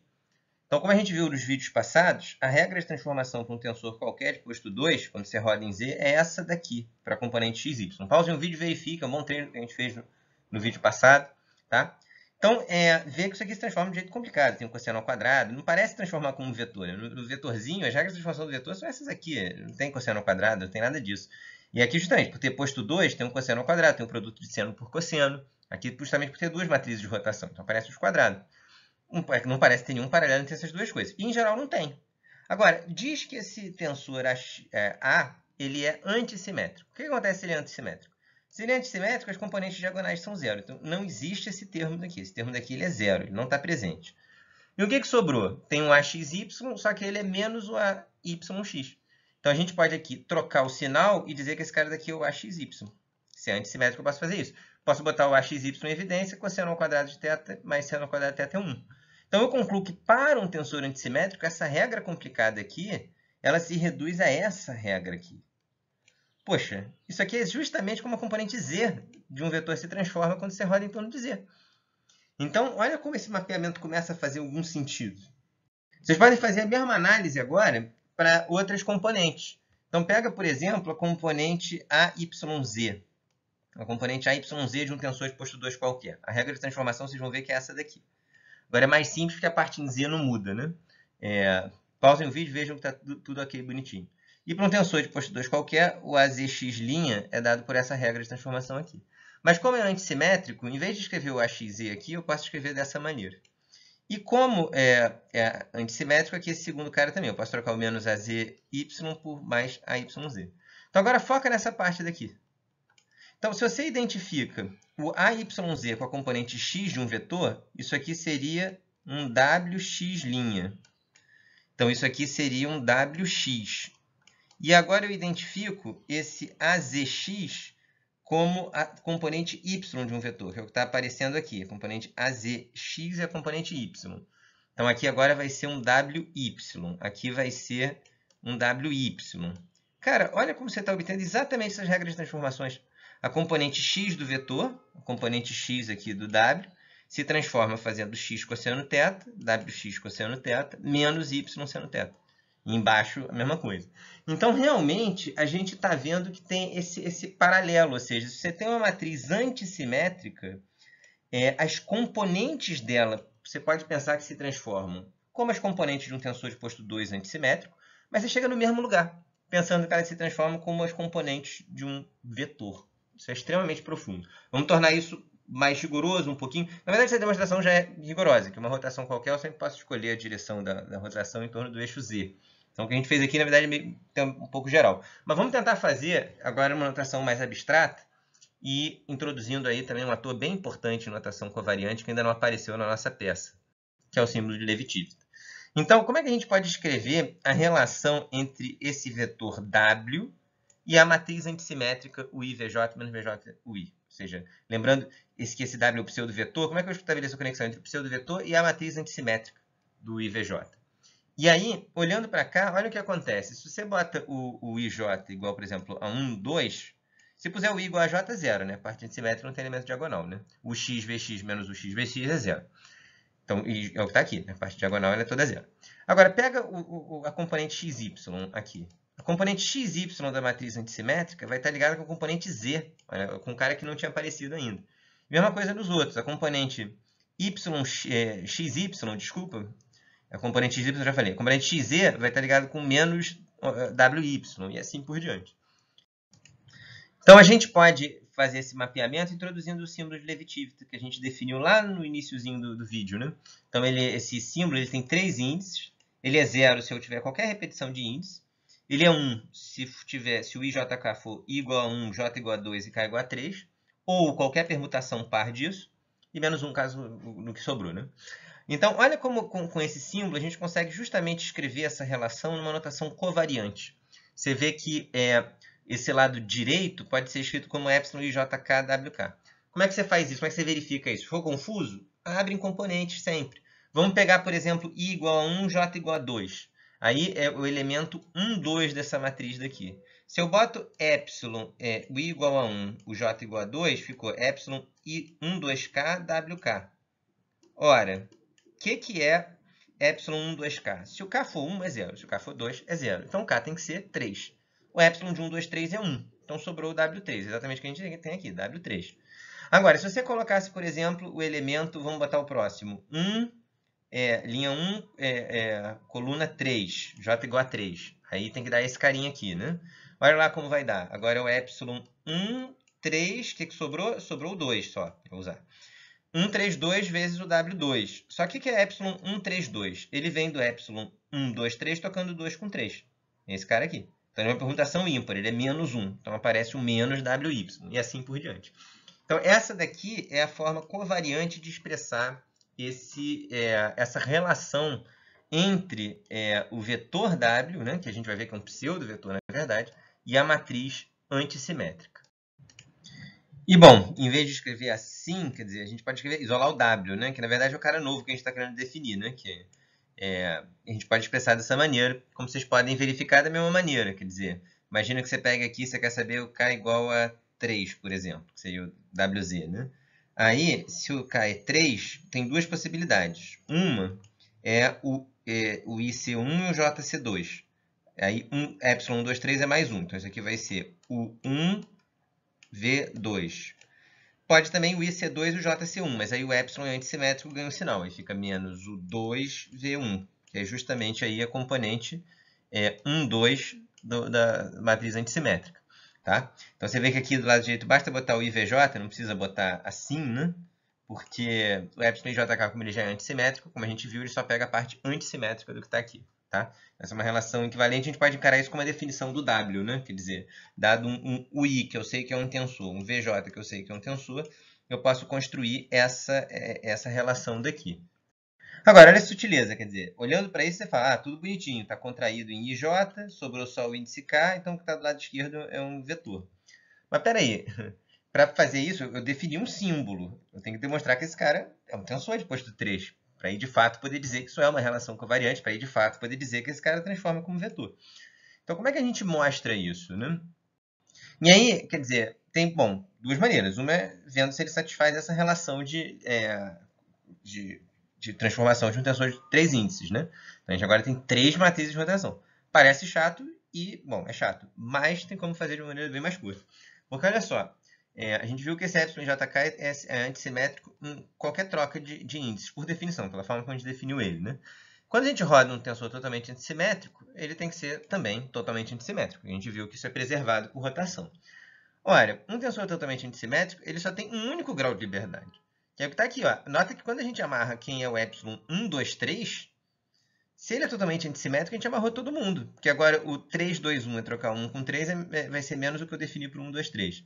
Então, como a gente viu nos vídeos passados, a regra de transformação para um tensor qualquer de posto 2, quando você roda em Z, é essa daqui, para a componente XY. Pause o vídeo e verifica, é um bom treino que a gente fez no, no vídeo passado. Tá? Então, é, vê que isso aqui se transforma de jeito complicado. Tem um cosseno ao quadrado, não parece transformar como um vetor. Né? No, no vetorzinho, as regras de transformação do vetor são essas aqui. Não tem cosseno ao quadrado, não tem nada disso. E aqui, justamente, por ter posto 2, tem um cosseno ao quadrado, tem um produto de seno por cosseno. Aqui, justamente por ter duas matrizes de rotação, então aparece os quadrados. não parece ter nenhum paralelo entre essas duas coisas. E, em geral, não tem. Agora, diz que esse tensor é, A ele é antissimétrico. O que acontece se ele é antissimétrico? Se ele é antissimétrico, as componentes diagonais são zero. Então, não existe esse termo daqui. Esse termo daqui ele é zero, ele não está presente. E o que, que sobrou? Tem um AXY, só que ele é menos o AYX. Então, a gente pode aqui trocar o sinal e dizer que esse cara daqui é o AXY. Se é antissimétrico, eu posso fazer isso. Posso botar o AXY em evidência com seno ao quadrado de θ mais seno ao quadrado de θ é 1. Então, eu concluo que para um tensor antissimétrico, essa regra complicada aqui, ela se reduz a essa regra aqui. Poxa, isso aqui é justamente como a componente z de um vetor se transforma quando você roda em torno de z. Então, olha como esse mapeamento começa a fazer algum sentido. Vocês podem fazer a mesma análise agora para outras componentes. Então, pega, por exemplo, a componente AYZ. A componente AYZ de um tensor de posto 2 qualquer. A regra de transformação vocês vão ver que é essa daqui. Agora é mais simples porque a parte em Z não muda, né? É, pausem o vídeo e vejam que está tudo, tudo aqui bonitinho. E para um tensor de posto 2 qualquer, o AZX' é dado por essa regra de transformação aqui. Mas como é antissimétrico, em vez de escrever o AXZ aqui, eu posso escrever dessa maneira. E como é, é antissimétrico, aqui esse segundo cara também. Eu posso trocar o menos AZY por mais AYZ. Então, agora foca nessa parte daqui. Então, se você identifica o AYZ com a componente x de um vetor, isso aqui seria um WX'. Então, isso aqui seria um WX. E agora eu identifico esse AZX como a componente y de um vetor, que é o que está aparecendo aqui. A componente azx é a componente y. Então, aqui agora vai ser um wy. Aqui vai ser um wy. Cara, olha como você está obtendo exatamente essas regras de transformações. A componente x do vetor, a componente x aqui do w, se transforma fazendo x cosseno θ, wx cosseno θ, menos y seno θ embaixo, a mesma coisa. Então, realmente, a gente está vendo que tem esse, esse paralelo, ou seja, se você tem uma matriz antissimétrica, é, as componentes dela, você pode pensar que se transformam como as componentes de um tensor de posto 2 antissimétrico, mas você chega no mesmo lugar, pensando que elas se transformam como as componentes de um vetor. Isso é extremamente profundo. Vamos tornar isso mais rigoroso um pouquinho. Na verdade, essa demonstração já é rigorosa, que uma rotação qualquer eu sempre posso escolher a direção da, da rotação em torno do eixo Z. Então, o que a gente fez aqui, na verdade, é um pouco geral. Mas vamos tentar fazer agora uma notação mais abstrata e introduzindo aí também um ator bem importante em notação covariante que ainda não apareceu na nossa peça, que é o símbolo de Levitivita. Então, como é que a gente pode escrever a relação entre esse vetor W e a matriz antissimétrica UIVJ menos VJ, UI? Ou seja, lembrando esse, que esse W é o pseudo-vetor, como é que eu estabeleço a conexão entre o pseudo-vetor e a matriz antissimétrica do IVJ? E aí, olhando para cá, olha o que acontece. Se você bota o, o IJ igual, por exemplo, a 1, 2, se puser o I igual a J, é zero, né? Partindo simétrica não tem elemento diagonal, né? O x, vx menos o x, vx é zero. Então, I é o que está aqui, né? A parte diagonal é toda zero. Agora, pega o, o, a componente xy aqui. A componente xy da matriz antissimétrica vai estar tá ligada com a componente z, olha, com o cara que não tinha aparecido ainda. Mesma coisa nos outros. A componente y, eh, xy, desculpa, a é componente XY, eu já falei. A componente XZ vai estar ligado com menos WY e assim por diante. Então, a gente pode fazer esse mapeamento introduzindo o símbolo de Levitivita, que a gente definiu lá no iníciozinho do, do, vídeo. Né? Então, ele, esse símbolo ele tem três índices. Ele é zero se eu tiver qualquer repetição de índice. Ele é 1 um, se, tiver, se o IJK for igual a 1, J igual a 2 e K igual a 3. Ou qualquer permutação par disso. E menos 1 um caso no que sobrou. Né? Então, olha como com, com esse símbolo a gente consegue justamente escrever essa relação numa notação covariante. Você vê que é, esse lado direito pode ser escrito como εIJKWK. Como é que você faz isso? Como é que você verifica isso? Ficou confuso? Abre em componentes sempre. Vamos pegar, por exemplo, i igual a 1, j igual a 2. Aí é o elemento 1, 2 dessa matriz daqui. Se eu boto epsilon, é, o i igual a 1, o j igual a 2, ficou epsilon i 1, 2k, wk. Ora, que, que é ε1, 2K? Se o K for 1, é 0. Se o K for 2, é 0. Então, o K tem que ser 3. O ε de 1, 2, 3 é 1. Então, sobrou o W3. Exatamente o que a gente tem aqui, W3. Agora, se você colocasse, por exemplo, o elemento, vamos botar o próximo, 1, é, linha 1, é, é, coluna 3, J igual a 3. Aí tem que dar esse carinha aqui, né? Olha lá como vai dar. Agora é o ε1, 3, o que, que sobrou? Sobrou o 2 só, vou usar. 132 vezes o W2. Só que o que é epsilon 132? Ele vem do epsilon 123 tocando 2 com 3. Esse cara aqui. Então é uma permutação ímpar, ele é menos 1. Então aparece o menos WY e assim por diante. Então essa daqui é a forma covariante de expressar esse, é, essa relação entre é, o vetor W, né, que a gente vai ver que é um pseudo-vetor na verdade, e a matriz antissimétrica. E bom, em vez de escrever assim, quer dizer, a gente pode escrever isolar o W, né? Que na verdade é o cara novo que a gente está querendo definir, né? Que é, a gente pode expressar dessa maneira, como vocês podem verificar da mesma maneira, quer dizer, imagina que você pega aqui e você quer saber o K igual a 3, por exemplo, que seria o WZ, né? Aí, se o K é 3, tem duas possibilidades. Uma é o, é, o IC1 e o JC2. Aí, um, ε23 é mais 1, então isso aqui vai ser o 1 V2. Pode também o I ser 2 e o J ser 1, mas aí o epsilon é antissimétrico ganha o sinal. Aí fica menos o 2V1, que é justamente aí a componente é, 1, 2 do, da matriz antissimétrica. Tá? Então você vê que aqui do lado direito basta botar o IVJ, não precisa botar assim, né? porque o epsilon e JK, como ele já é antissimétrico, como a gente viu, ele só pega a parte antissimétrica do que está aqui. Tá? Essa é uma relação equivalente, a gente pode encarar isso como a definição do W, né? quer dizer, dado um, um UI, que eu sei que é um tensor, um VJ, que eu sei que é um tensor, eu posso construir essa, é, essa relação daqui. Agora, olha a sutileza, quer dizer, olhando para isso, você fala, ah, tudo bonitinho, está contraído em IJ, sobrou só o índice K, então o que está do lado esquerdo é um vetor. Mas peraí, para fazer isso, eu defini um símbolo. Eu tenho que demonstrar que esse cara é um tensor depois do 3 para aí de fato poder dizer que isso é uma relação covariante, para aí de fato poder dizer que esse cara transforma como vetor. Então, como é que a gente mostra isso? Né? E aí, quer dizer, tem, bom, duas maneiras. Uma é vendo se ele satisfaz essa relação de, é, de, de, transformação de rotação de três índices, né? Então, a gente agora tem três matrizes de rotação. Parece chato e, bom, é chato, mas tem como fazer de uma maneira bem mais curta. Porque olha só, é, a gente viu que esse epsilon JK é, é, é antissimétrico em qualquer troca de, de índices, por definição, pela forma como a gente definiu ele. Né? Quando a gente roda um tensor totalmente antissimétrico, ele tem que ser também totalmente antissimétrico. A gente viu que isso é preservado por rotação. Olha, um tensor totalmente antissimétrico, ele só tem um único grau de liberdade. Que é o que está aqui. Ó. Nota que quando a gente amarra quem é o epsilon 1, 2, 3, se ele é totalmente antissimétrico, a gente amarrou todo mundo. Porque agora o 3, 2, 1 é trocar 1 com 3, vai ser menos do que eu defini para 1, 2, 3.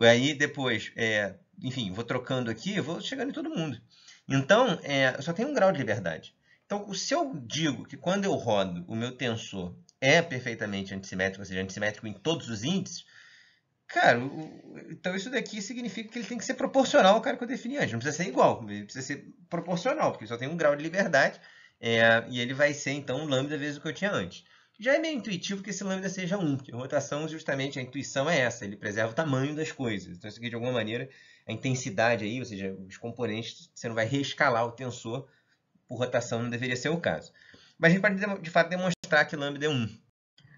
Aí depois, é, enfim, vou trocando aqui, vou chegando em todo mundo. Então, é, só tem um grau de liberdade. Então, se eu digo que quando eu rodo o meu tensor é perfeitamente antissimétrico, ou seja, antissimétrico em todos os índices, cara, o, então isso daqui significa que ele tem que ser proporcional ao cara que eu defini antes. Não precisa ser igual, ele precisa ser proporcional, porque só tem um grau de liberdade é, e ele vai ser, então, lambda vezes o que eu tinha antes. Já é meio intuitivo que esse lambda seja 1, porque rotação, justamente, a intuição é essa, ele preserva o tamanho das coisas. Então, isso aqui, de alguma maneira, a intensidade aí, ou seja, os componentes, você não vai reescalar o tensor por rotação, não deveria ser o caso. Mas a gente pode, de fato, demonstrar que lambda é 1.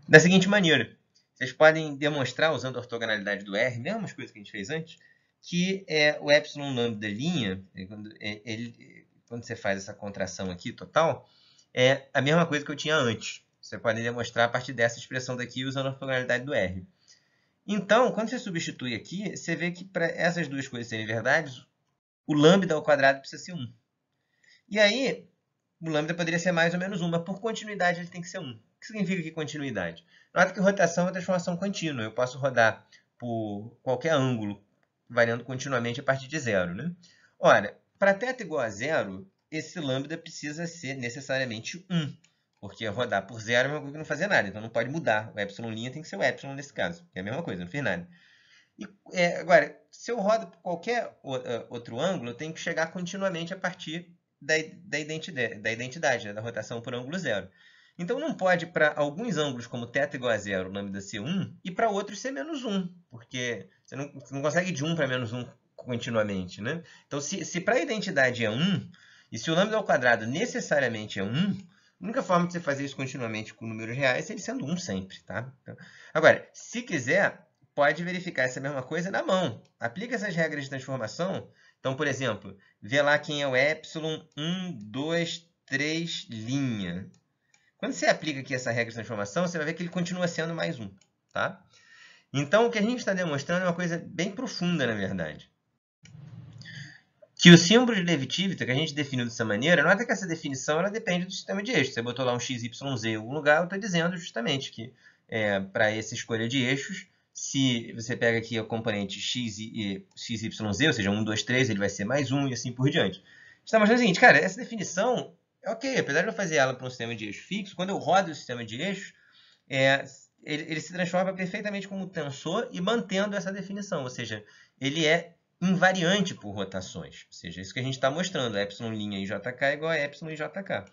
Da seguinte maneira, vocês podem demonstrar, usando a ortogonalidade do R, mesmas coisas que a gente fez antes, que é o epsilon lambda linha, é quando, é, ele, quando você faz essa contração aqui total, é a mesma coisa que eu tinha antes. Você pode demonstrar a partir dessa expressão daqui usando a ortogonalidade do R. Então, quando você substitui aqui, você vê que para essas duas coisas serem verdades, o lambda ao quadrado precisa ser 1. E aí, o lambda poderia ser mais ou menos 1, mas por continuidade ele tem que ser 1. O que significa que continuidade? Nota que rotação é transformação contínua. Eu posso rodar por qualquer ângulo, variando continuamente a partir de zero. Né? Ora, para θ igual a zero, esse lambda precisa ser necessariamente 1. Porque rodar por zero é uma coisa que não fazer nada, então não pode mudar. O epsilon linha tem que ser o epsilon nesse caso. É a mesma coisa, não fiz nada. E, é, agora, se eu rodo por qualquer é, outro ângulo, eu tenho que chegar continuamente a partir da, da, identidade, da identidade, né, da rotação por ângulo zero. Então não pode para alguns ângulos, como θ igual a zero, lambda ser 1, e para outros ser menos 1, porque você não, você não consegue de 1 para menos 1 continuamente. Né? Então se, se para a identidade é 1, e se o lambda ao quadrado necessariamente é 1, a única forma de você fazer isso continuamente com números reais é ele sendo 1 um sempre, tá? Então, agora, se quiser, pode verificar essa mesma coisa na mão. Aplica essas regras de transformação. Então, por exemplo, vê lá quem é o epsilon 1, 2, 3, linha. Quando você aplica aqui essa regra de transformação, você vai ver que ele continua sendo mais um, tá? Então, o que a gente está demonstrando é uma coisa bem profunda, na verdade que o símbolo de Levitivita, que a gente definiu dessa maneira, não é que essa definição ela depende do sistema de eixos. Você botou lá um x, y, z em algum lugar, eu estou dizendo justamente que é, para essa escolha de eixos, se você pega aqui o componente x, e, x, y, z, ou seja, 1, 2, 3, ele vai ser mais 1 e assim por diante. Está mostrando o seguinte, cara, essa definição é ok, apesar de eu fazer ela para um sistema de eixo fixo, quando eu rodo o sistema de eixos, é, ele, ele, se transforma perfeitamente como tensor e mantendo essa definição, ou seja, ele é invariante por rotações. Ou seja, isso que a gente está mostrando, ε' e jk é igual a ε e jk.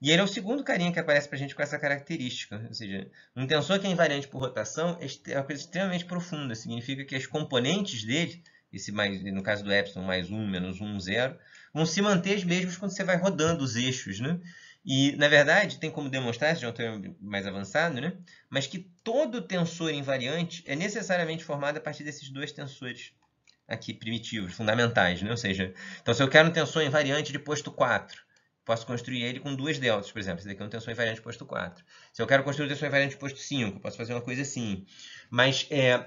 E ele é o segundo carinha que aparece para a gente com essa característica. Ou seja, um tensor que é invariante por rotação é, é uma coisa extremamente profunda. Significa que as componentes dele, esse mais, no caso do ε, mais 1, menos 1, 0, vão se manter os mesmos quando você vai rodando os eixos. Né? E, na verdade, tem como demonstrar, isso já é um tema mais avançado, né? mas que todo tensor invariante é necessariamente formado a partir desses dois tensores aqui primitivos, fundamentais, né? ou seja, então se eu quero um tensor invariante de posto 4, posso construir ele com duas deltas, por exemplo, esse daqui é um tensor invariante de posto 4. Se eu quero construir um tensor invariante de posto 5, posso fazer uma coisa assim. Mas é,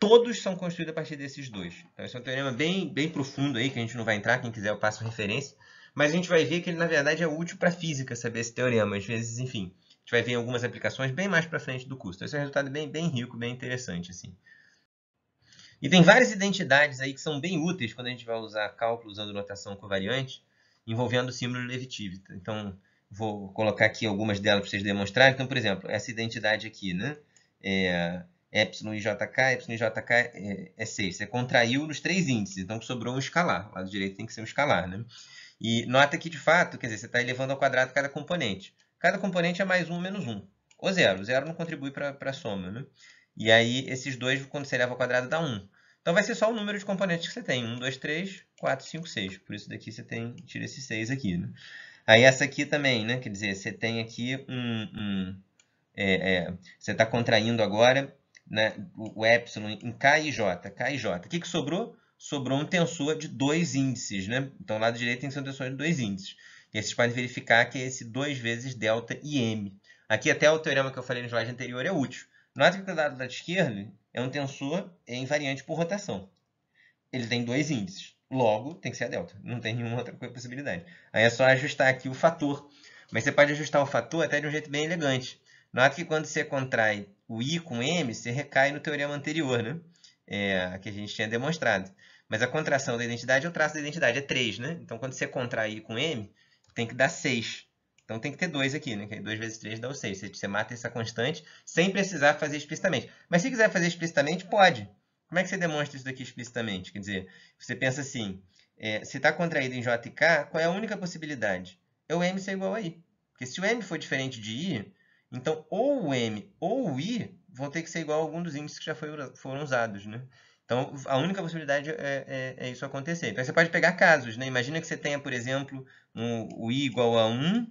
todos são construídos a partir desses dois. Então esse é um teorema bem, bem profundo aí, que a gente não vai entrar, quem quiser eu passo referência, mas a gente vai ver que ele na verdade é útil para a física saber esse teorema, às vezes, enfim, a gente vai ver algumas aplicações bem mais para frente do curso. Então esse é um resultado bem, bem rico, bem interessante, assim. E tem várias identidades aí que são bem úteis quando a gente vai usar cálculos usando notação covariante, envolvendo o símbolo de tivit Então, vou colocar aqui algumas delas para vocês demonstrarem. Então, por exemplo, essa identidade aqui, né? É, epsilon IJK, epsilon IJK é, é 6. Você contraiu nos três índices, então sobrou um escalar. O lado direito tem que ser um escalar, né? E nota que, de fato, quer dizer, você está elevando ao quadrado cada componente. Cada componente é mais um menos um. Ou zero. O zero não contribui para a soma, né? E aí, esses dois, quando você leva ao quadrado, dá 1. Então, vai ser só o número de componentes que você tem. 1, 2, 3, 4, 5, 6. Por isso daqui você tem, tira esse 6 aqui. Né? Aí, essa aqui também, né? quer dizer, você tem aqui um... um é, é, você está contraindo agora né, o, o em K e J. K e J. O que, que sobrou? Sobrou um tensor de dois índices. Né? Então, lado direito tem que ser um tensor de dois índices. E aí vocês podem verificar que é esse 2 vezes delta e m. Aqui até o teorema que eu falei no slide anterior é útil. Nota que o dado do lado esquerdo é um tensor invariante por rotação. Ele tem dois índices. Logo, tem que ser a delta. Não tem nenhuma outra possibilidade. Aí é só ajustar aqui o fator. Mas você pode ajustar o fator até de um jeito bem elegante. Nota que quando você contrai o I com M, você recai no teorema anterior, né? É, que a gente tinha demonstrado. Mas a contração da identidade, é o traço da identidade é 3, né? Então, quando você contrai I com M, tem que dar 6. Então tem que ter 2 aqui, né? Que 2 vezes 3 dá o 6. Você, mata essa constante sem precisar fazer explicitamente. Mas se quiser fazer explicitamente, pode. Como é que você demonstra isso daqui explicitamente? Quer dizer, você pensa assim, é, se está contraído em J e K, qual é a única possibilidade? É o M ser igual a I. Porque se o M for diferente de I, então ou o M ou o I vão ter que ser igual a algum dos índices que já foram usados, né? Então, a única possibilidade é, é, é, isso acontecer. Então, você pode pegar casos, né? Imagina que você tenha, por exemplo, um, o i igual a 1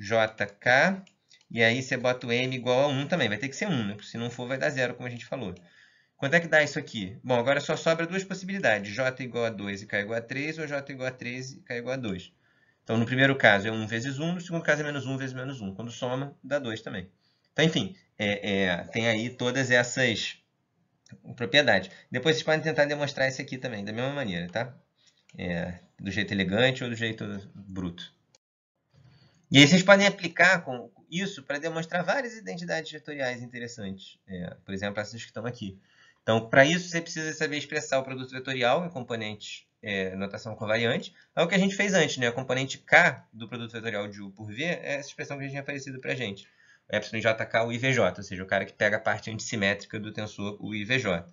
JK. E aí você bota o M igual a 1 também. Vai ter que ser 1, né? Se não for, vai dar 0, como a gente falou. Quanto é que dá isso aqui? Bom, agora só sobra duas possibilidades. J igual a 2 e K igual a 3, ou J igual a 3 e K igual a 2. Então, no primeiro caso é 1 vezes 1, no segundo caso é menos 1 vezes menos 1. Quando soma, dá 2 também. Então, enfim, é, é, tem aí todas essas propriedades. Depois vocês podem tentar demonstrar isso aqui também, da mesma maneira, tá? É, do jeito elegante ou do jeito bruto. E aí vocês podem aplicar com isso para demonstrar várias identidades vetoriais interessantes, é, por exemplo, essas que estão aqui. Então, para isso, você precisa saber expressar o produto vetorial em componentes é, notação covariante. É o que a gente fez antes, né? A componente K do produto vetorial de U por V é essa expressão que já tinha aparecido para a gente. O EpsilonJK, o IVJ, ou seja, o cara que pega a parte antissimétrica do tensor, o IVJ.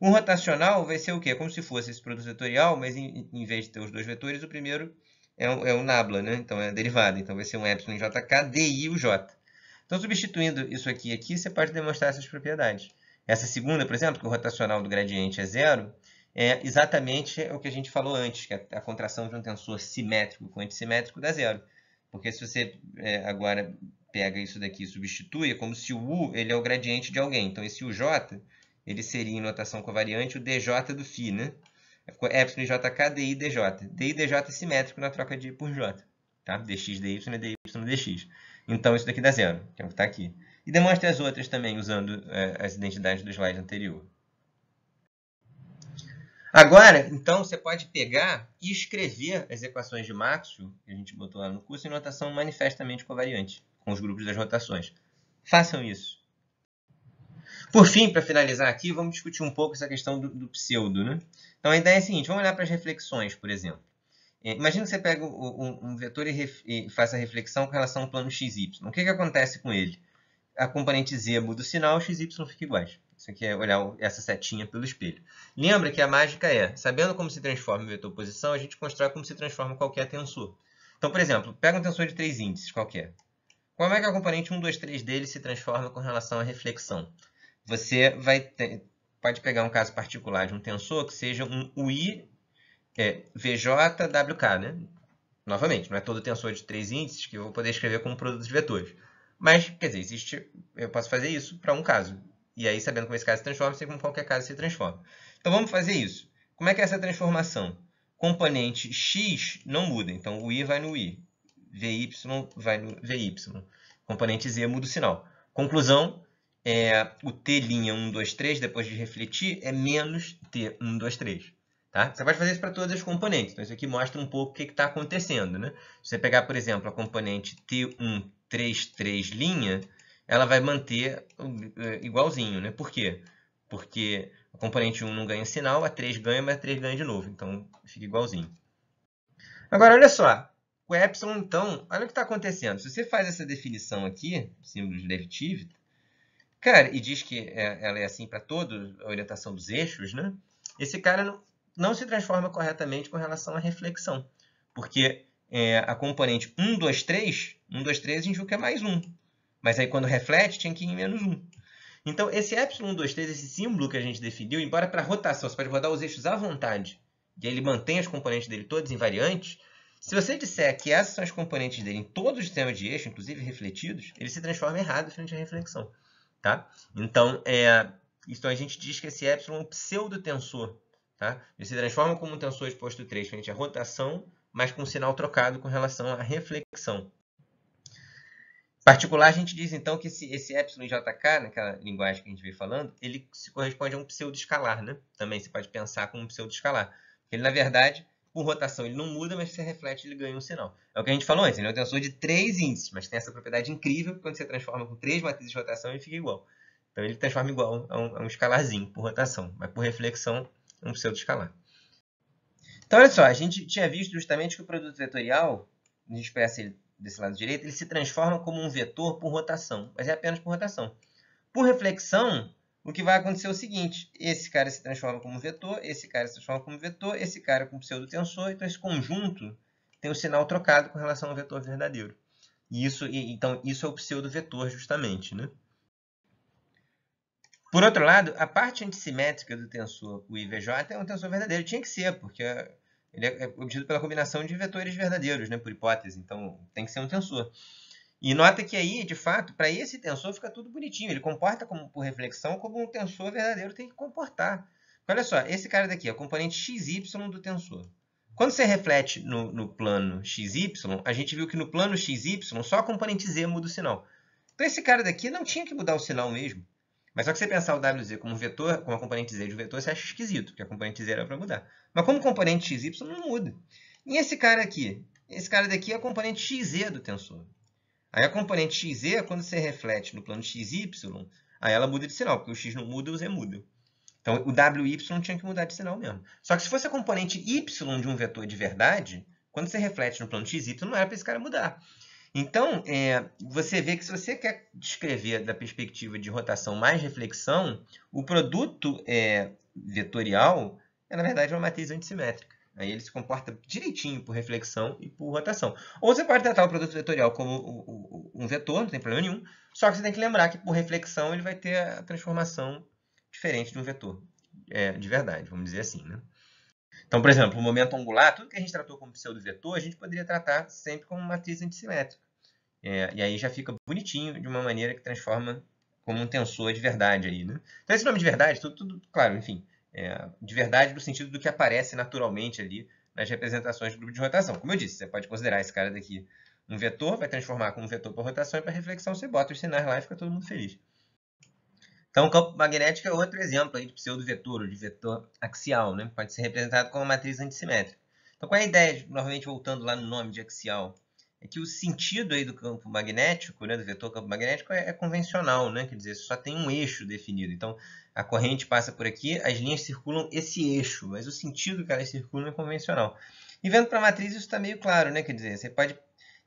O rotacional vai ser o quê? É como se fosse esse produto vetorial, mas em, em vez de ter os dois vetores, o primeiro é o, é o nabla, né? então é a derivada. Então vai ser um epsilon jk di j. Então substituindo isso aqui e aqui, você pode demonstrar essas propriedades. Essa segunda, por exemplo, que o rotacional do gradiente é zero, é exatamente o que a gente falou antes, que é a, contração de um tensor simétrico com antissimétrico dá zero. Porque se você é, agora pega isso daqui e substitui, é como se o U ele é o gradiente de alguém. Então esse UJ ele seria em notação covariante o DJ do φ, né? Ficou ε, JK, DI, DJ. DI, DJ é simétrico na troca de por J. Tá? DX, DY, DY, DX. Então, isso daqui dá zero, que é o que está aqui. E demonstre as outras também, usando é, as identidades do slide anterior. Agora, então, você pode pegar e escrever as equações de Maxwell, que a gente botou lá no curso, em notação manifestamente covariante, com os grupos das rotações. Façam isso. Por fim, para finalizar aqui, vamos discutir um pouco essa questão do, do pseudo. Né? Então, a ideia é a seguinte, vamos olhar para as reflexões, por exemplo. É, imagina que você pega um, um vetor e, ref, e faz a reflexão com relação ao plano XY. O que, que acontece com ele? A componente Z muda o sinal, XY fica iguais. Isso aqui é olhar essa setinha pelo espelho. Lembra que a mágica é, sabendo como se transforma o vetor posição, a gente constrói como se transforma qualquer tensor. Então, por exemplo, pega um tensor de três índices qualquer. Como é que a componente 1, 2, 3 dele se transforma com relação à reflexão? você vai ter, pode pegar um caso particular de um tensor que seja um UI é, VJWK, né? Novamente, não é todo tensor de três índices que eu vou poder escrever como produto de vetores. Mas, quer dizer, existe, eu posso fazer isso para um caso. E aí, sabendo como esse caso se transforma, sei como qualquer caso se transforma. Então, vamos fazer isso. Como é que é essa transformação? Componente x não muda, então o i vai no i, vy vai no vy. Componente z muda o sinal. Conclusão, é, o T'123, depois de refletir, é menos T123. Tá? Você pode fazer isso para todas as componentes. Então, isso aqui mostra um pouco o que está acontecendo. Né? Se você pegar, por exemplo, a componente T133' linha, ela vai manter é, igualzinho. Né? Por quê? Porque a componente 1 não ganha sinal, a 3 ganha, mas a 3 ganha de novo. Então, fica igualzinho. Agora, olha só. O epsilon então, olha o que está acontecendo. Se você faz essa definição aqui, símbolo de lev Cara, e diz que é, ela é assim para todos, a orientação dos eixos, né? Esse cara não, não se transforma corretamente com relação à reflexão. Porque é, a componente 1, 2, 3, 1, 2, 3 viu que é mais um. Mas aí quando reflete, tinha que ir em menos 1. Então, esse epsilon 1, 2, 3, esse símbolo que a gente definiu, embora para rotação, você pode rodar os eixos à vontade, e ele mantém as componentes dele todas invariantes, se você disser que essas são as componentes dele em todos os sistemas de eixo, inclusive refletidos, ele se transforma errado frente à reflexão. Tá? Então, é, então a gente diz que esse ε é um pseudotensor. Tá? Ele se transforma como um tensor exposto 3 frente à rotação, mas com sinal trocado com relação à reflexão. Particular, a gente diz então que esse, esse εJK, naquela linguagem que a gente veio falando, ele se corresponde a um pseudoescalar, né? Também você pode pensar como um pseudo-escalar. Ele, na verdade, por rotação ele não muda, mas se reflete ele ganha um sinal. É o que a gente falou antes, ele é um tensor de três índices, mas tem essa propriedade incrível que quando você transforma com três matrizes de rotação ele fica igual. Então ele transforma igual a um, a um escalarzinho por rotação, mas por reflexão é um pseudo-escalar. Então olha só, a gente tinha visto justamente que o produto vetorial, a gente expressa ele desse lado direito, ele se transforma como um vetor por rotação, mas é apenas por rotação. Por reflexão, o que vai acontecer é o seguinte: esse cara se transforma como vetor, esse cara se transforma como vetor, esse cara como pseudotensor, então esse conjunto tem o um sinal trocado com relação ao vetor verdadeiro. E isso, então, isso é o pseudo-vetor, justamente. Né? Por outro lado, a parte antissimétrica do tensor, o IVJ, é um tensor verdadeiro. Tinha que ser, porque ele é, é obtido pela combinação de vetores verdadeiros, né? por hipótese. Então, tem que ser um tensor. E nota que aí, de fato, para esse tensor fica tudo bonitinho. Ele comporta como, por reflexão como um tensor verdadeiro tem que comportar. Olha só, esse cara daqui é o componente XY do tensor. Quando você reflete no, no, plano XY, a gente viu que no plano XY só a componente Z muda o sinal. Então esse cara daqui não tinha que mudar o sinal mesmo. Mas só que você pensar o WZ como vetor, como a componente Z de um vetor, você acha esquisito, porque a componente Z era para mudar. Mas como componente XY, não muda. E esse cara aqui? Esse cara daqui é a componente XZ do tensor. Aí a componente XZ, quando você reflete no plano XY, aí ela muda de sinal, porque o X não muda, o Z muda. Então o WY tinha que mudar de sinal mesmo. Só que se fosse a componente Y de um vetor de verdade, quando você reflete no plano XY, não era para esse cara mudar. Então, é, você vê que se você quer descrever da perspectiva de rotação mais reflexão, o produto é, vetorial é, na verdade, uma matriz antissimétrica. Aí ele se comporta direitinho por reflexão e por rotação. Ou você pode tratar o produto vetorial como o, um vetor, não tem problema nenhum. Só que você tem que lembrar que por reflexão ele vai ter a transformação diferente de um vetor. É, de verdade, vamos dizer assim. Né? Então, por exemplo, o momento angular, tudo que a gente tratou como pseudo-vetor, a gente poderia tratar sempre como matriz antissimétrica. É, e aí já fica bonitinho de uma maneira que transforma como um tensor de verdade aí, né? Então esse nome de verdade, tudo, tudo claro, enfim, é, de verdade no sentido do que aparece naturalmente ali nas representações do grupo de rotação. Como eu disse, você pode considerar esse cara daqui um vetor, vai transformar como vetor para rotação e para reflexão você bota os sinais lá e fica todo mundo feliz. Então, campo magnético é outro exemplo aí de pseudovetor, de vetor axial, né? Pode ser representado como uma matriz antissimétrica. Então, qual é a ideia, novamente voltando lá no nome de axial? É que o sentido aí do campo magnético, né, do vetor campo magnético, é, é convencional, né? Quer dizer, só tem um eixo definido. Então, a corrente passa por aqui, as linhas circulam esse eixo, mas o sentido que elas circulam é convencional. E vendo para a matriz, isso está meio claro, né? Quer dizer, você pode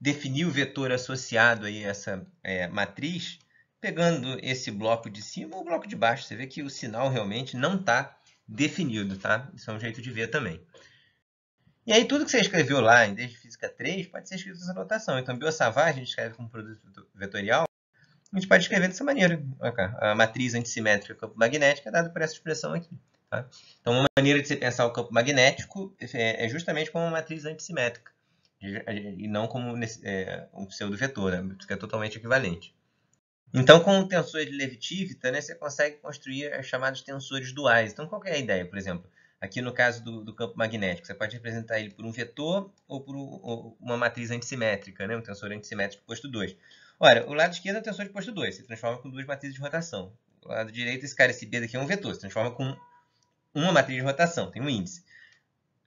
definir o vetor associado a essa é, matriz, pegando esse bloco de cima ou o bloco de baixo. Você vê que o sinal realmente não está definido, tá? Isso é um jeito de ver também. E aí tudo que você escreveu lá em Desde Física 3 pode ser escrito nessa notação. Então, biosavage a gente escreve como produto vetorial. A gente pode escrever dessa maneira. A matriz antissimétrica campo magnético é dada por essa expressão aqui. Tá? Então, uma maneira de você pensar o campo magnético é, é justamente como uma matriz antissimétrica. Eh, e não como nesse, é, um pseudo-vetor, né? que é totalmente equivalente. Então, com o tensor de Levitivita, né, você consegue construir as chamadas tensores duais. Então, qual é a ideia, por exemplo? Aqui no caso do, do, campo magnético, você pode representar ele por um vetor ou por um, ou uma matriz antissimétrica, né? um tensor antissimétrico posto 2. Ora, o lado esquerdo é o tensor de posto 2, se transforma com duas matrizes de rotação. O lado direito, esse cara, esse B daqui é um vetor, se transforma com uma matriz de rotação, tem um índice.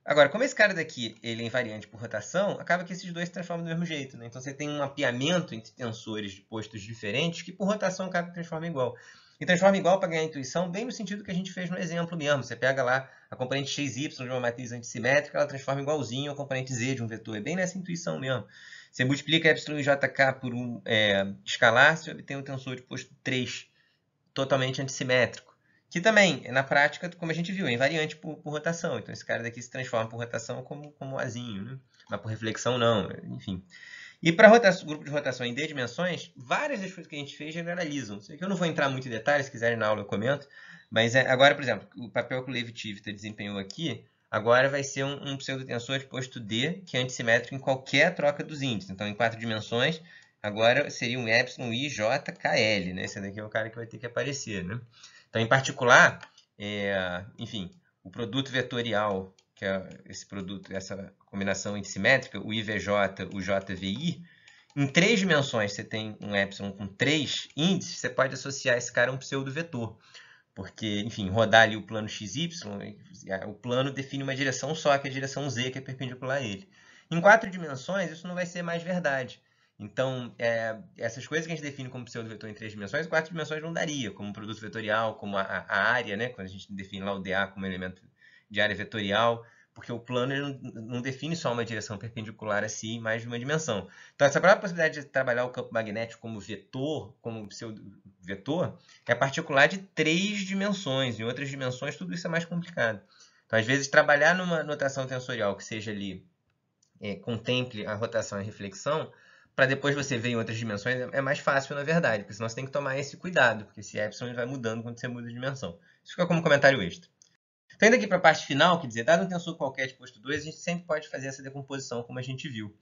Agora, como esse cara daqui ele é invariante por rotação, acaba que esses dois se transformam do mesmo jeito. Né? Então você tem um mapeamento entre tensores de postos diferentes que por rotação acaba que transforma igual. E transforma igual para ganhar intuição, bem no sentido que a gente fez no exemplo mesmo. Você pega lá a componente XY de uma matriz antissimétrica, ela transforma igualzinho a componente Z de um vetor. É bem nessa intuição mesmo. Você multiplica y e jk por um é, escalar, você obtém um tensor de posto 3, totalmente antissimétrico. Que também, na prática, como a gente viu, é invariante por, por rotação. Então esse cara daqui se transforma por rotação como, como um azinho, né? mas por reflexão não, enfim. E para grupo de rotação em D dimensões, várias das coisas que a gente fez generalizam. eu não vou entrar muito em detalhes, se quiserem na aula eu comento. Mas é, agora, por exemplo, o papel que o Levitivita desempenhou aqui, agora vai ser um, um pseudotensor de posto D, que é antissimétrico em qualquer troca dos índices. Então, em quatro dimensões, agora seria um ε, I, J, Né? Esse daqui é o cara que vai ter que aparecer. Né? Então, em particular, é, enfim, o produto vetorial, que é esse produto, essa combinação simétrica, o IVJ, o JVI, em três dimensões você tem um epsilon com três índices, você pode associar esse cara a um pseudo-vetor. Porque, enfim, rodar ali o plano XY, o plano define uma direção só, que é a direção Z, que é perpendicular a ele. Em quatro dimensões, isso não vai ser mais verdade. Então, é, essas coisas que a gente define como pseudo-vetor em três dimensões, quatro dimensões não daria, como produto vetorial, como a, a, área, né? quando a gente define lá o DA como elemento de área vetorial, porque o plano não, não, define só uma direção perpendicular a si, mais de uma dimensão. Então, essa própria possibilidade de trabalhar o campo magnético como vetor, como pseudo-vetor, é particular de três dimensões. Em outras dimensões, tudo isso é mais complicado. Então, às vezes, trabalhar numa notação tensorial que seja ali, é, contemple a rotação e reflexão, para depois você ver em outras dimensões é mais fácil, na verdade, porque senão você tem que tomar esse cuidado, porque esse epsilon vai mudando quando você muda de dimensão. Isso fica como comentário extra. Então, indo aqui para a parte final, quer dizer, dado um tensor qualquer de posto 2, a gente sempre pode fazer essa decomposição, como a gente viu.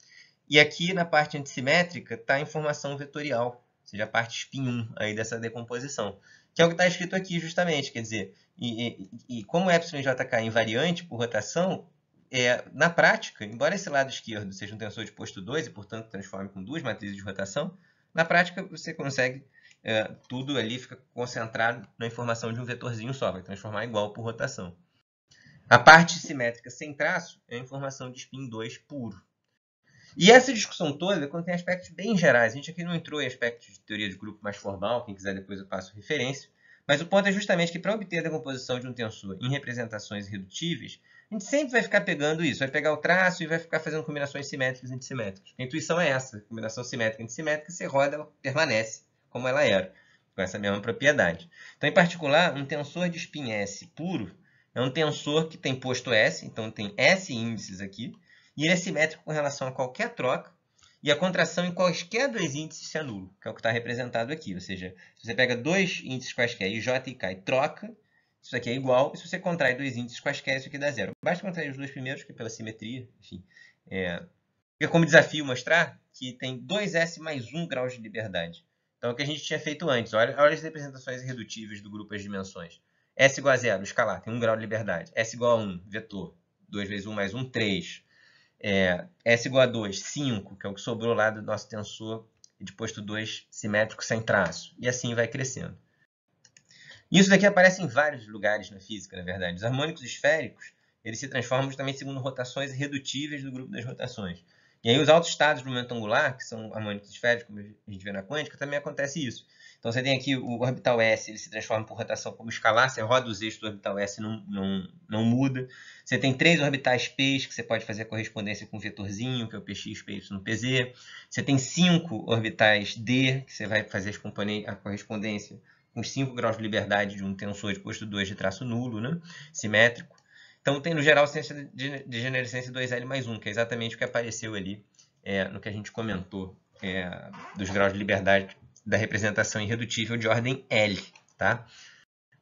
E aqui na parte antissimétrica está a informação vetorial, ou seja, a parte spin 1 aí dessa decomposição, que é o que está escrito aqui justamente, quer dizer, e, e, e como o epsilon jk é invariante por rotação, é, na prática, embora esse lado esquerdo seja um tensor de posto 2 e, portanto, transforme com duas matrizes de rotação, na prática você consegue, é, tudo ali fica concentrado na informação de um vetorzinho só, vai transformar igual por rotação. A parte simétrica sem traço é a informação de spin 2 puro. E essa discussão toda contém aspectos bem gerais. A gente aqui não entrou em aspectos de teoria de grupo mais formal, quem quiser depois eu passo referência. Mas o ponto é justamente que para obter a decomposição de um tensor em representações redutíveis, a gente sempre vai ficar pegando isso, vai pegar o traço e vai ficar fazendo combinações simétricas e antissimétricas. A intuição é essa, combinação simétrica e antissimétrica, você roda, ela permanece como ela era, com essa mesma propriedade. Então, em particular, um tensor de spin S puro é um tensor que tem posto S, então tem S índices aqui, e ele é simétrico com relação a qualquer troca, e a contração em quaisquer dois índices se anula, que é o que está representado aqui. Ou seja, se você pega dois índices quaisquer, j e K, e troca, isso aqui é igual, e se você contrai dois índices quaisquer, isso aqui dá zero. Basta contrair os dois primeiros, que é pela simetria, enfim. É, fica como desafio mostrar que tem 2S mais 1 grau de liberdade. Então, é o que a gente tinha feito antes. Olha, olha as representações irredutíveis do grupo as dimensões. S igual a zero, escalar, tem 1 grau de liberdade. S igual a 1, vetor. 2 vezes 1 mais 1, 3. É, S igual a 2, 5, que é o que sobrou lá do nosso tensor de posto 2 simétrico sem traço. E assim vai crescendo. Isso daqui aparece em vários lugares na física, na verdade. Os harmônicos esféricos, eles se transformam também segundo rotações irredutíveis do grupo das rotações. E aí os altos estados do momento angular, que são harmônicos esféricos, como a gente vê na quântica, também acontece isso. Então você tem aqui o orbital S, ele se transforma por rotação como escalar, você roda os eixos do orbital S não, não, não muda. Você tem três orbitais p, que você pode fazer a correspondência com um vetorzinho, que é o PX, PY, PZ. Você tem cinco orbitais D, que você vai fazer a correspondência com 5 graus de liberdade de um tensor de posto 2 de traço nulo, né? simétrico. Então tem no geral ciência de degenerescência 2L mais 1, que é exatamente o que apareceu ali é, no que a gente comentou é, dos graus de liberdade da representação irredutível de ordem L. Tá?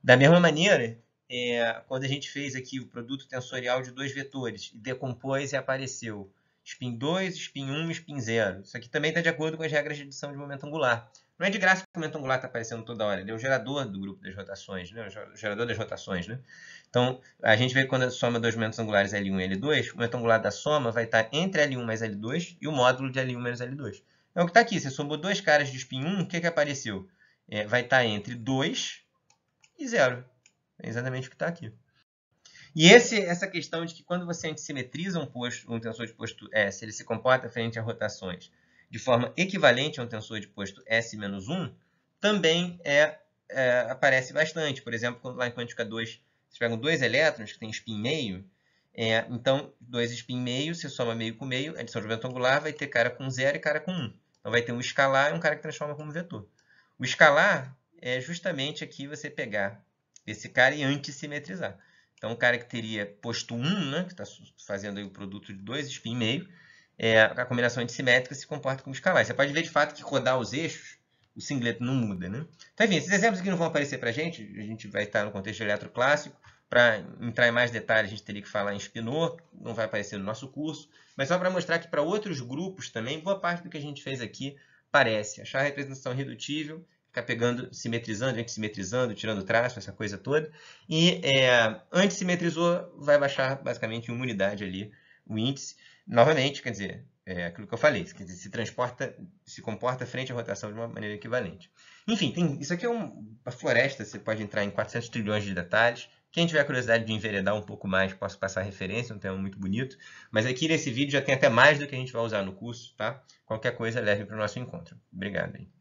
Da mesma maneira, é, quando a gente fez aqui o produto tensorial de dois vetores e decompôs e apareceu spin 2, spin 1 spin 0. Isso aqui também está de acordo com as regras de edição de momento angular. Não é de graça que o momento angular está aparecendo toda hora. Ele é o gerador do grupo das rotações, né? O gerador das rotações, né? Então, a gente vê que quando a soma dos momentos angulares L1 e L2, o momento angular da soma vai estar tá entre L1 mais L2 e o módulo de L1 menos L2. É o que está aqui. Você somou dois caras de spin 1, o que, que apareceu? É, vai estar tá entre 2 e 0. É exatamente o que está aqui. E esse, essa questão de que quando você antissimetriza um, posto, um tensor de posto S, ele se comporta frente a rotações, de forma equivalente a um tensor de posto S-1, também é, é, aparece bastante. Por exemplo, lá em quântica 2, vocês pegam dois elétrons que têm spin meio, é, então, dois spin meio, você soma meio com meio, adição de vento angular vai ter cara com zero e cara com um. Então, vai ter um escalar e um cara que transforma como vetor. O escalar é justamente aqui você pegar esse cara e antissimetrizar. Então, o cara que teria posto 1, um, né, que está fazendo o produto de dois spin meio, é, a combinação antissimétrica se comporta como escalar. Você pode ver de fato que rodar os eixos, o singleto não muda. Né? Tá então, enfim, esses exemplos aqui não vão aparecer para a gente, a gente vai estar no contexto eletroclássico. Para entrar em mais detalhes, a gente teria que falar em spinor não vai aparecer no nosso curso, mas só para mostrar que para outros grupos também, boa parte do que a gente fez aqui parece. Achar a representação redutível, ficar pegando, simetrizando, antissimetrizando, tirando traço, essa coisa toda. E é, antissimetrizou, vai baixar basicamente em uma unidade ali o índice novamente, quer dizer, é aquilo que eu falei, quer dizer, se transporta, se comporta frente à rotação de uma maneira equivalente. Enfim, tem, isso aqui é um, uma floresta, você pode entrar em 400 trilhões de detalhes. Quem tiver curiosidade de enveredar um pouco mais, posso passar referência, é um tema muito bonito. Mas aqui nesse vídeo já tem até mais do que a gente vai usar no curso, tá? Qualquer coisa leve para o nosso encontro. Obrigado. Hein?